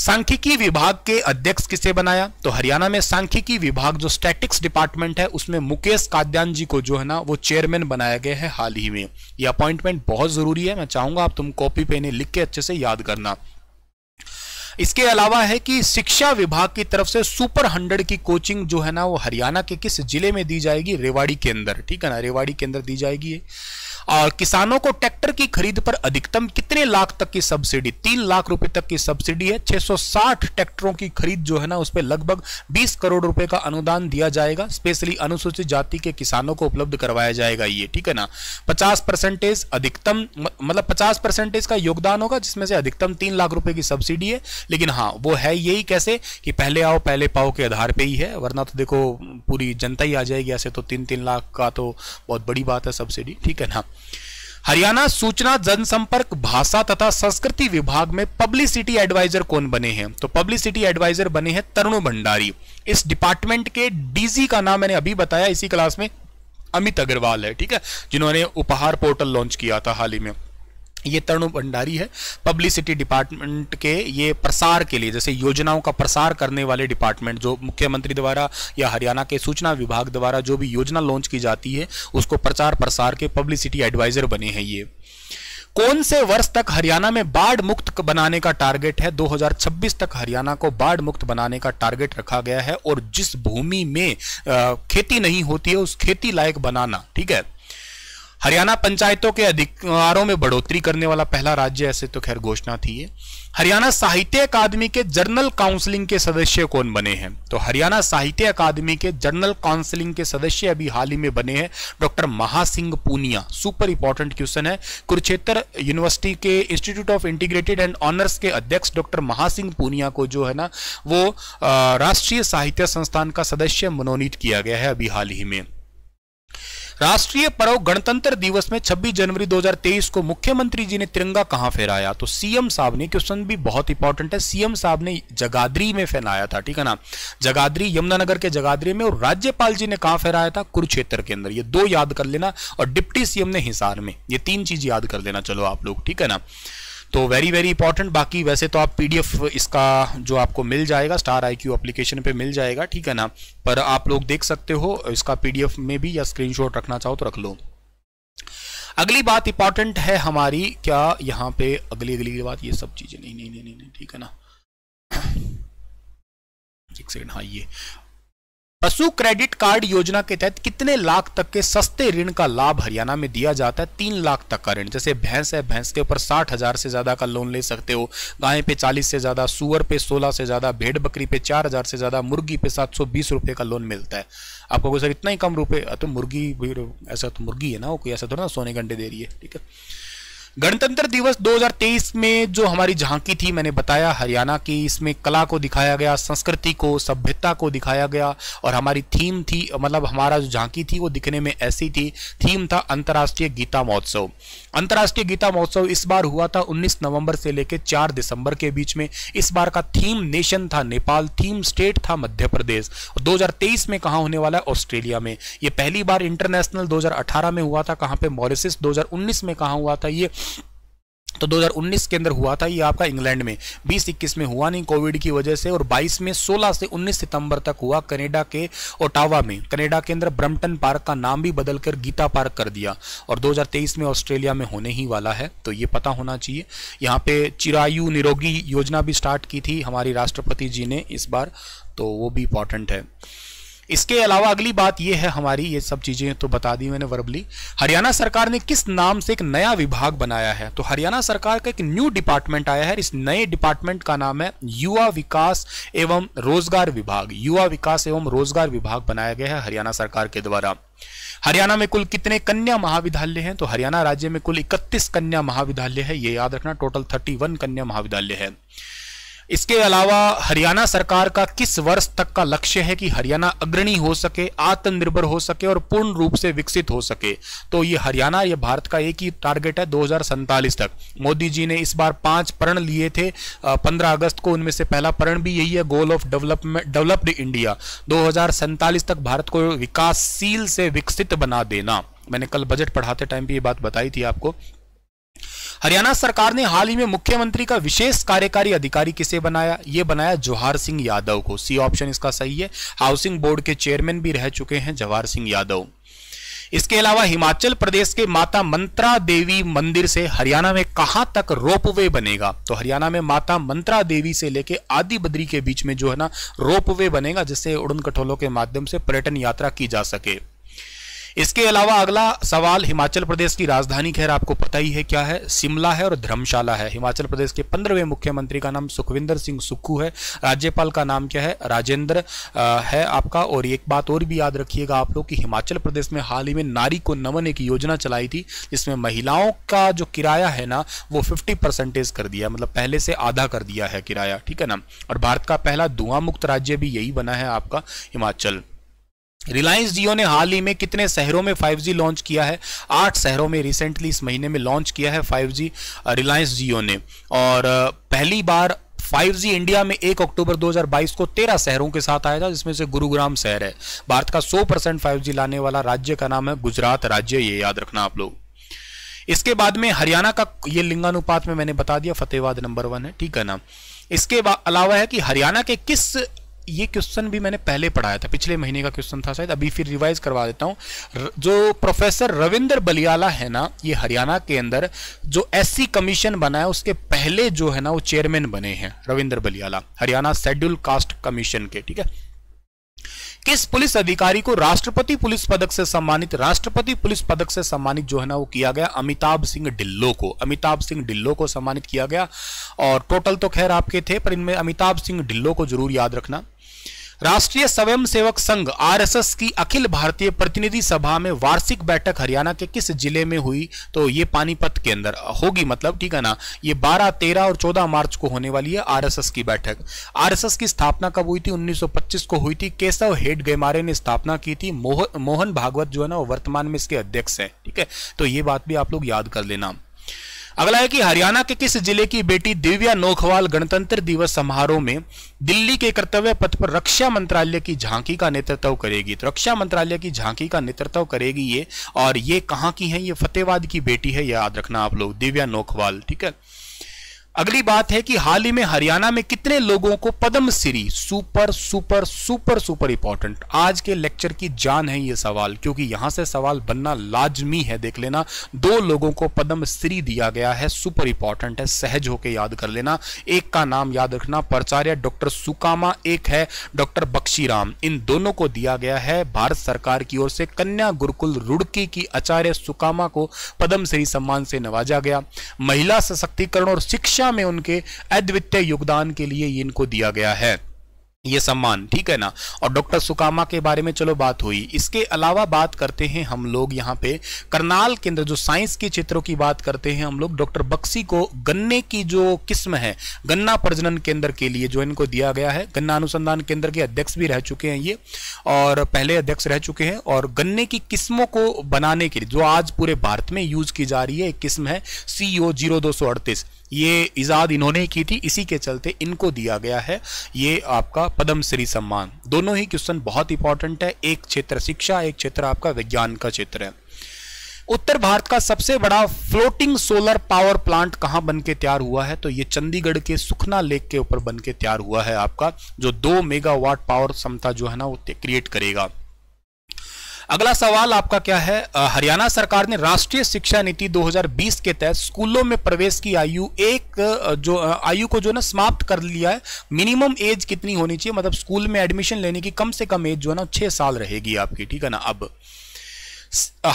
सांख्यिकी विभाग के अध्यक्ष किसे बनाया तो हरियाणा में सांख्यिकी विभाग जो स्टैटिक्स डिपार्टमेंट है उसमें मुकेश काद्यान जी को जो है ना वो चेयरमैन बनाया गया है हाल ही में ये अपॉइंटमेंट बहुत जरूरी है मैं चाहूंगा आप तुम कॉपी पे इन्हें लिख के अच्छे से याद करना इसके अलावा है कि शिक्षा विभाग की तरफ से सुपर हंड्रेड की कोचिंग जो है ना वो हरियाणा के किस जिले में दी जाएगी रेवाड़ी के अंदर ठीक है ना रेवाड़ी के अंदर दी जाएगी और किसानों को ट्रैक्टर की खरीद पर अधिकतम कितने लाख तक की सब्सिडी तीन लाख रुपए तक की सब्सिडी है 660 ट्रैक्टरों की खरीद जो है ना उस पर लगभग 20 करोड़ रुपए का अनुदान दिया जाएगा स्पेशली अनुसूचित जाति के किसानों को उपलब्ध करवाया जाएगा ये ठीक है ना पचास परसेंटेज अधिकतम मतलब पचास परसेंटेज का योगदान होगा जिसमें से अधिकतम तीन लाख रुपए की सब्सिडी है लेकिन हाँ वो है यही कैसे कि पहले आओ पहले पाओ के आधार पर ही है वरना तो देखो पूरी जनता ही आ जाएगी ऐसे तो तीन तीन लाख का तो बहुत बड़ी बात है सब्सिडी ठीक है ना हरियाणा सूचना जनसंपर्क भाषा तथा संस्कृति विभाग में पब्लिसिटी एडवाइजर कौन बने हैं तो पब्लिसिटी एडवाइजर बने हैं तरुण भंडारी इस डिपार्टमेंट के डीजी का नाम मैंने अभी बताया इसी क्लास में अमित अग्रवाल है ठीक है जिन्होंने उपहार पोर्टल लॉन्च किया था हाल ही में ये तरुण भंडारी है पब्लिसिटी डिपार्टमेंट के ये प्रसार के लिए जैसे योजनाओं का प्रसार करने वाले डिपार्टमेंट जो मुख्यमंत्री द्वारा या हरियाणा के सूचना विभाग द्वारा जो भी योजना लॉन्च की जाती है उसको प्रचार प्रसार के पब्लिसिटी एडवाइजर बने हैं ये कौन से वर्ष तक हरियाणा में बाढ़ मुक्त बनाने का टारगेट है 2026 तक हरियाणा को बाढ़ मुक्त बनाने का टारगेट रखा गया है और जिस भूमि में खेती नहीं होती है उस खेती लायक बनाना ठीक है हरियाणा पंचायतों के अधिकारों में बढ़ोतरी करने वाला पहला राज्य ऐसे तो खैर घोषणा थी ये हरियाणा साहित्य अकादमी के जर्नल काउंसिलिंग के सदस्य कौन बने हैं तो हरियाणा साहित्य अकादमी के जर्नल काउंसिलिंग के सदस्य अभी हाल ही में बने हैं doctor Mahasingh Punia super important question है कुरुक्षेत्र यूनिवर्सिटी के institute of integrated and honours के अध्यक्ष डॉक्टर महासिंह पूनिया को जो है ना वो राष्ट्रीय साहित्य संस्थान का सदस्य मनोनीत किया गया है अभी हाल ही में राष्ट्रीय पर्व गणतंत्र दिवस में 26 जनवरी 2023 को मुख्यमंत्री जी ने तिरंगा कहां फहराया तो सीएम साहब ने क्वेश्चन भी बहुत इंपॉर्टेंट है सीएम साहब ने जगाधरी में फहराया था ठीक है ना जगाधरी यमुनानगर के जगाधरी में और राज्यपाल जी ने कहां फहराया था कुरुक्षेत्र के अंदर ये दो याद कर लेना और डिप्टी सीएम ने हिसार में ये तीन चीज याद कर लेना चलो आप लोग ठीक है ना तो वेरी वेरी इंपॉर्टेंट बाकी वैसे तो आप पीडीएफ इसका जो आपको मिल जाएगा स्टार आई क्यू एप्लीकेशन पे मिल जाएगा ठीक है ना पर आप लोग देख सकते हो इसका पीडीएफ में भी या स्क्रीनशॉट रखना चाहो तो रख लो अगली बात इंपॉर्टेंट है हमारी क्या यहाँ पे अगली अगली बात ये सब चीज़ें नहीं नहीं नहीं नहीं ठीक है ना एक सेकेंड हाँ ये पशु क्रेडिट कार्ड योजना के तहत कितने लाख तक के सस्ते ऋण का लाभ हरियाणा में दिया जाता है तीन लाख तक का ऋण जैसे भैंस है भैंस के ऊपर साठ हजार से ज्यादा का लोन ले सकते हो गाय पे चालीस से ज्यादा सुअर पे सोलह से ज्यादा भेड़ बकरी पे चार हजार से ज्यादा मुर्गी पे सात सौ बीस रुपए का लोन मिलता है आपको कोई सर इतना ही कम रुपए तो मुर्गी ऐसा तो मुर्गी है ना कोई ऐसा थोड़ा ना सोने घंटे दे रही है ठीक है गणतंत्र दिवस 2023 में जो हमारी झांकी थी मैंने बताया हरियाणा की इसमें कला को दिखाया गया संस्कृति को सभ्यता को दिखाया गया और हमारी थीम थी मतलब हमारा जो झांकी थी वो दिखने में ऐसी थी थीम था अंतर्राष्ट्रीय गीता महोत्सव अंतर्राष्ट्रीय गीता महोत्सव इस बार हुआ था 19 नवंबर से लेकर 4 दिसंबर के बीच में इस बार का थीम नेशन था नेपाल थीम स्टेट था मध्य प्रदेश दो में कहा होने वाला है ऑस्ट्रेलिया में ये पहली बार इंटरनेशनल दो में हुआ था कहाँ पे मॉरिसिस दो में कहा हुआ था ये तो 2019 के अंदर हुआ था ये आपका इंग्लैंड में बीस इक्कीस में हुआ नहीं कोविड की वजह से और 22 में 16 से 19 सितंबर तक हुआ कनेडा के ओटावा में कनेडा के अंदर ब्रम्पटन पार्क का नाम भी बदलकर गीता पार्क कर दिया और 2023 में ऑस्ट्रेलिया में होने ही वाला है तो ये पता होना चाहिए यहाँ पे चिरायु निरोगी योजना भी स्टार्ट की थी हमारी राष्ट्रपति जी ने इस बार तो वो भी इंपॉर्टेंट है इसके अलावा अगली बात यह है हमारी ये सब चीजें तो बता दी मैंने वर्बली हरियाणा सरकार ने किस नाम से एक नया विभाग बनाया है तो हरियाणा सरकार का एक न्यू डिपार्टमेंट आया है इस नए डिपार्टमेंट का नाम है युवा विकास एवं रोजगार विभाग युवा विकास एवं रोजगार विभाग बनाया गया है हरियाणा सरकार के द्वारा हरियाणा में कुल कितने कन्या महाविद्यालय हैं तो हरियाणा राज्य में कुल 31 कन्या महाविद्यालय है ये याद रखना टोटल 31 कन्या महाविद्यालय है इसके अलावा हरियाणा सरकार का किस वर्ष तक का लक्ष्य है कि हरियाणा अग्रणी हो सके आत्मनिर्भर हो सके और पूर्ण रूप से विकसित हो सके तो ये हरियाणा ये भारत का एक ही टारगेट है दो तक मोदी जी ने इस बार पांच प्रण लिए थे पंद्रह अगस्त को उनमें से पहला प्रण भी यही है goal of development developed India दो तक भारत को विकासशील से विकसित बना देना मैंने कल बजट पढ़ाते टाइम भी ये बात बताई थी आपको हरियाणा सरकार ने हाल ही में मुख्यमंत्री का विशेष कार्यकारी अधिकारी किसे बनाया ये बनाया जवाहर सिंह यादव को सी ऑप्शन इसका सही है हाउसिंग बोर्ड के चेयरमैन भी रह चुके हैं जवाहर सिंह यादव इसके अलावा हिमाचल प्रदेश के माता मंत्रा देवी मंदिर से हरियाणा में कहां तक रोप वे बनेगा तो हरियाणा में माता मंत्रा देवी से लेके आदि बद्री के बीच में जो है ना रोप वे बनेगा जिससे उड़न कठोलों के माध्यम से पर्यटन यात्रा की जा सके इसके अलावा अगला सवाल हिमाचल प्रदेश की राजधानी खैर आपको पता ही है क्या है शिमला है और धर्मशाला है हिमाचल प्रदेश के पंद्रहवें मुख्यमंत्री का नाम सुखविंदर सिंह सुक्खू है राज्यपाल का नाम क्या है राजेंद्र है आपका और एक बात और भी याद रखिएगा आप लोग कि हिमाचल प्रदेश में हाल ही में नारी को नमन एक योजना चलाई थी जिसमें महिलाओं का जो किराया है ना वो फिफ्टी परसेंटेज कर दिया मतलब पहले से आधा कर दिया है किराया ठीक है ना और भारत का पहला धुआं मुक्त राज्य भी यही बना है आपका हिमाचल रिलायंस जियो ने हाल ही में कितने शहरों में 5G लॉन्च किया है आठ शहरों में रिसेंटली इस महीने में लॉन्च किया है 5G रिलायंस जियो ने और पहली बार 5G इंडिया में 1 अक्टूबर 2022 को 13 शहरों के साथ आया था जिसमें से गुरुग्राम शहर है भारत का 100 परसेंट फाइव लाने वाला राज्य का नाम है गुजरात राज्य ये याद रखना आप लोग इसके बाद में हरियाणा का ये लिंगानुपात में मैंने बता दिया फतेहबाद नंबर वन है ठीक है ना इसके अलावा है कि हरियाणा के किस ये क्वेश्चन भी मैंने पहले पढ़ाया था पिछले महीने का क्वेश्चन था शायद अभी फिर रिवाइज करवा देता हूं जो प्रोफेसर रविंदर बलियाला है ना ये हरियाणा के अंदर जो एससी कमीशन बना है उसके पहले जो है ना वो चेयरमैन बने हैं Ravinder Baliyala Haryana schedule caste commission के ठीक है किस पुलिस अधिकारी को राष्ट्रपति पुलिस पदक से सम्मानित राष्ट्रपति पुलिस पदक से सम्मानित जो है ना वो किया गया अमिताभ सिंह डिल्लो को अमिताभ सिंह डिल्लो को सम्मानित किया गया और टोटल तो खैर आपके थे पर इनमें अमिताभ सिंह डिल्लो को जरूर याद रखना राष्ट्रीय स्वयंसेवक संघ आरएसएस की अखिल भारतीय प्रतिनिधि सभा में वार्षिक बैठक हरियाणा के किस जिले में हुई तो ये पानीपत के अंदर होगी मतलब ठीक है ना ये 12, 13 और 14 मार्च को होने वाली है आरएसएस की बैठक आरएसएस की स्थापना कब हुई थी 1925 को हुई थी केशव हेड गेमारे ने स्थापना की थी मोह, मोहन भागवत जो है ना वर्तमान में इसके अध्यक्ष है ठीक है तो ये बात भी आप लोग याद कर लेना अगला है कि हरियाणा के किस जिले की बेटी दिव्या नोखवाल गणतंत्र दिवस समारोह में दिल्ली के कर्तव्य पथ पर रक्षा मंत्रालय की झांकी का नेतृत्व करेगी तो रक्षा मंत्रालय की झांकी का नेतृत्व करेगी ये और ये कहाँ की है ये फतेहवाद की बेटी है याद रखना आप लोग दिव्या नोखवाल ठीक है अगली बात है कि हाल ही में हरियाणा में कितने लोगों को Padma Shri super super super super important आज के लेक्चर की जान है ये सवाल क्योंकि यहां से सवाल बनना लाजमी है देख लेना दो लोगों को पद्म श्री दिया गया है सुपर इंपॉर्टेंट है सहज होकर याद कर लेना एक का नाम याद रखना प्राचार्य डॉक्टर सुकामा एक है डॉक्टर बख्शीराम इन दोनों को दिया गया है भारत सरकार की ओर से कन्या गुरुकुल रुड़की की आचार्य सुकामा को पद्मश्री सम्मान से नवाजा गया महिला सशक्तिकरण और शिक्षा शिक्षा में उनके अद्वितीय योगदान के लिए इनको दिया गया है ये सम्मान ठीक है ना और डॉक्टर सुकामा के बारे में चलो बात हुई इसके अलावा बात करते हैं हम लोग यहाँ पे करनाल केंद्र जो साइंस के क्षेत्रों की बात करते हैं हम लोग डॉक्टर बक्सी को गन्ने की जो किस्म है गन्ना प्रजनन केंद्र के लिए जो इनको दिया गया है गन्ना अनुसंधान केंद्र के अध्यक्ष भी रह चुके हैं ये और पहले अध्यक्ष रह चुके हैं और गन्ने की किस्मों को बनाने के लिए जो आज पूरे भारत में यूज की जा रही है एक किस्म है सी ओ ये इजाद इन्होंने की थी इसी के चलते इनको दिया गया है ये आपका पद्मश्री सम्मान दोनों ही क्वेश्चन बहुत इंपॉर्टेंट है एक क्षेत्र शिक्षा एक क्षेत्र आपका विज्ञान का क्षेत्र है उत्तर भारत का सबसे बड़ा फ्लोटिंग सोलर पावर प्लांट कहां बन के तैयार हुआ है तो ये चंडीगढ़ के सुखना लेक के ऊपर बन के तैयार हुआ है आपका जो दो मेगावाट पावर क्षमता जो है ना वो क्रिएट करेगा अगला सवाल आपका क्या है हरियाणा सरकार ने राष्ट्रीय शिक्षा नीति 2020 के तहत स्कूलों में प्रवेश की आयु एक जो आयु को जो ना समाप्त कर लिया है मिनिमम एज कितनी होनी चाहिए मतलब स्कूल में एडमिशन लेने की कम से कम एज जो है ना छह साल रहेगी आपकी ठीक है ना अब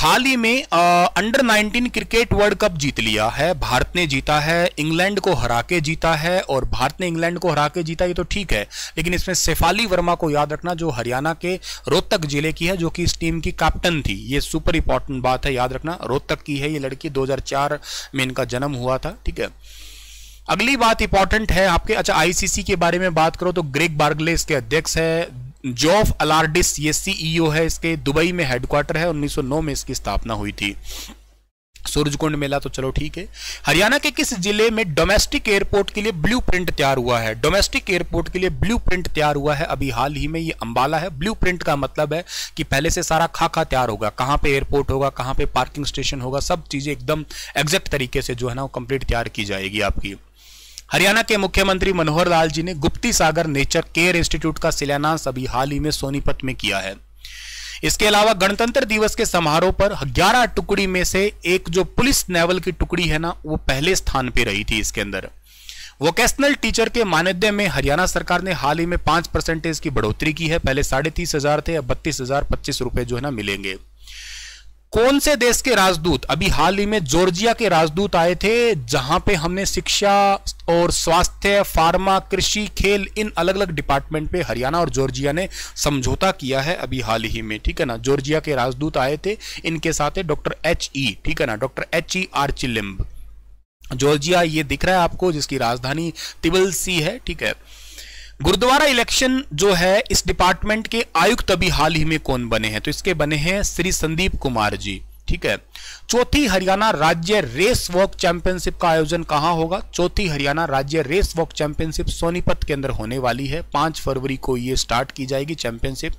हाल ही में अंडर 19 क्रिकेट वर्ल्ड कप जीत लिया है भारत ने जीता है इंग्लैंड को हरा के जीता है और भारत ने इंग्लैंड को हरा के जीता ये तो ठीक है लेकिन इसमें सेफाली वर्मा को याद रखना जो हरियाणा के रोहतक जिले की है जो कि इस टीम की कैप्टन थी ये सुपर इंपॉर्टेंट बात है याद रखना रोहतक की है ये लड़की दो में इनका जन्म हुआ था ठीक है अगली बात इंपॉर्टेंट है आपके अच्छा आईसीसी के बारे में बात करो तो ग्रेग बार्गले इसके अध्यक्ष है जॉफ अलार्डिस ये सीईओ e है इसके दुबई में हेडक्वार्टर है 1909 में इसकी स्थापना हुई थी सूरजकुंड मेला तो चलो ठीक है हरियाणा के किस जिले में डोमेस्टिक एयरपोर्ट के लिए ब्लूप्रिंट तैयार हुआ है डोमेस्टिक एयरपोर्ट के लिए ब्लूप्रिंट तैयार हुआ है अभी हाल ही में ये अंबाला है ब्लूप्रिंट का मतलब है कि पहले से सारा खाका तैयार होगा कहाँ पे एयरपोर्ट होगा कहाँ पे पार्किंग स्टेशन होगा सब चीज़ें एकदम एग्जैक्ट तरीके से जो है ना कंप्लीट तैयार की जाएगी आपकी हरियाणा के मुख्यमंत्री मनोहर लाल जी ने Gupti Sagar nature care institute का शिलान्यास अभी हाल ही में सोनीपत में किया है इसके अलावा गणतंत्र दिवस के समारोह पर 11 टुकड़ी में से एक जो पुलिस नेवल की टुकड़ी है ना वो पहले स्थान पर रही थी इसके अंदर वोकेशनल टीचर के मानदेय में हरियाणा सरकार ने हाल ही में पांच परसेंटेज की बढ़ोतरी की है पहले साढ़े तीस हजार थे अब बत्तीस हजार पच्चीस रुपए जो है ना मिलेंगे कौन से देश के राजदूत अभी हाल ही में जॉर्जिया के राजदूत आए थे जहां पे हमने शिक्षा और स्वास्थ्य फार्मा कृषि खेल इन अलग अलग डिपार्टमेंट पे हरियाणा और जॉर्जिया ने समझौता किया है अभी हाल ही में ठीक है ना जॉर्जिया के राजदूत आए थे इनके साथ डॉक्टर एच ई ठीक है ना डॉक्टर एच ई आर चिलिम्ब जॉर्जिया ये दिख रहा है आपको जिसकी राजधानी तिबलसी है ठीक है गुरुद्वारा इलेक्शन जो है इस डिपार्टमेंट के आयुक्त अभी हाल ही में कौन बने हैं तो इसके बने हैं श्री संदीप कुमार जी ठीक है चौथी हरियाणा राज्य रेस वॉक चैंपियनशिप का आयोजन कहां होगा चौथी हरियाणा राज्य रेस वॉक चैंपियनशिप सोनीपत के अंदर होने वाली है पांच फरवरी को यह स्टार्ट की जाएगी चैंपियनशिप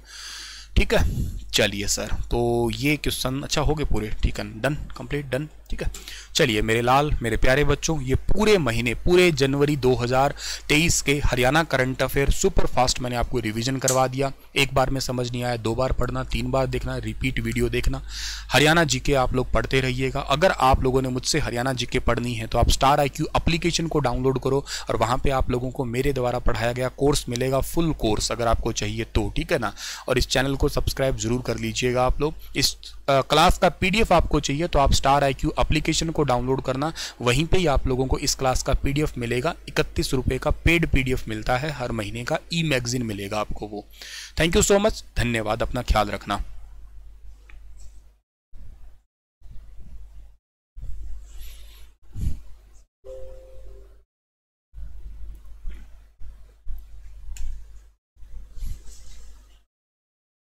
ठीक है चलिए सर तो ये क्वेश्चन अच्छा हो गए पूरे ठीक है डन कंप्लीट डन ठीक है चलिए मेरे लाल मेरे प्यारे बच्चों ये पूरे महीने पूरे जनवरी 2023 के Haryana current affair super fast मैंने आपको रिवीजन करवा दिया एक बार में समझ नहीं आया दो बार पढ़ना तीन बार देखना रिपीट वीडियो देखना हरियाणा जी के आप लोग पढ़ते रहिएगा अगर आप लोगों ने मुझसे हरियाणा जी के पढ़नी है तो आप स्टार आई क्यू को डाउनलोड करो और वहाँ पर आप लोगों को मेरे द्वारा पढ़ाया गया कोर्स मिलेगा फुल कोर्स अगर आपको चाहिए तो ठीक है ना और इस चैनल को सब्सक्राइब जरूर ज़रूर कर लीजिएगा आप लोग इस क्लास का पीडीएफ आपको चाहिए तो आप स्टार आई क्यू को डाउनलोड करना वहीं पे ही आप लोगों को इस क्लास का पीडीएफ मिलेगा इकतीस रुपये का पेड पीडीएफ मिलता है हर महीने का ई मैगजीन मिलेगा आपको वो थैंक यू सो मच धन्यवाद अपना ख्याल रखना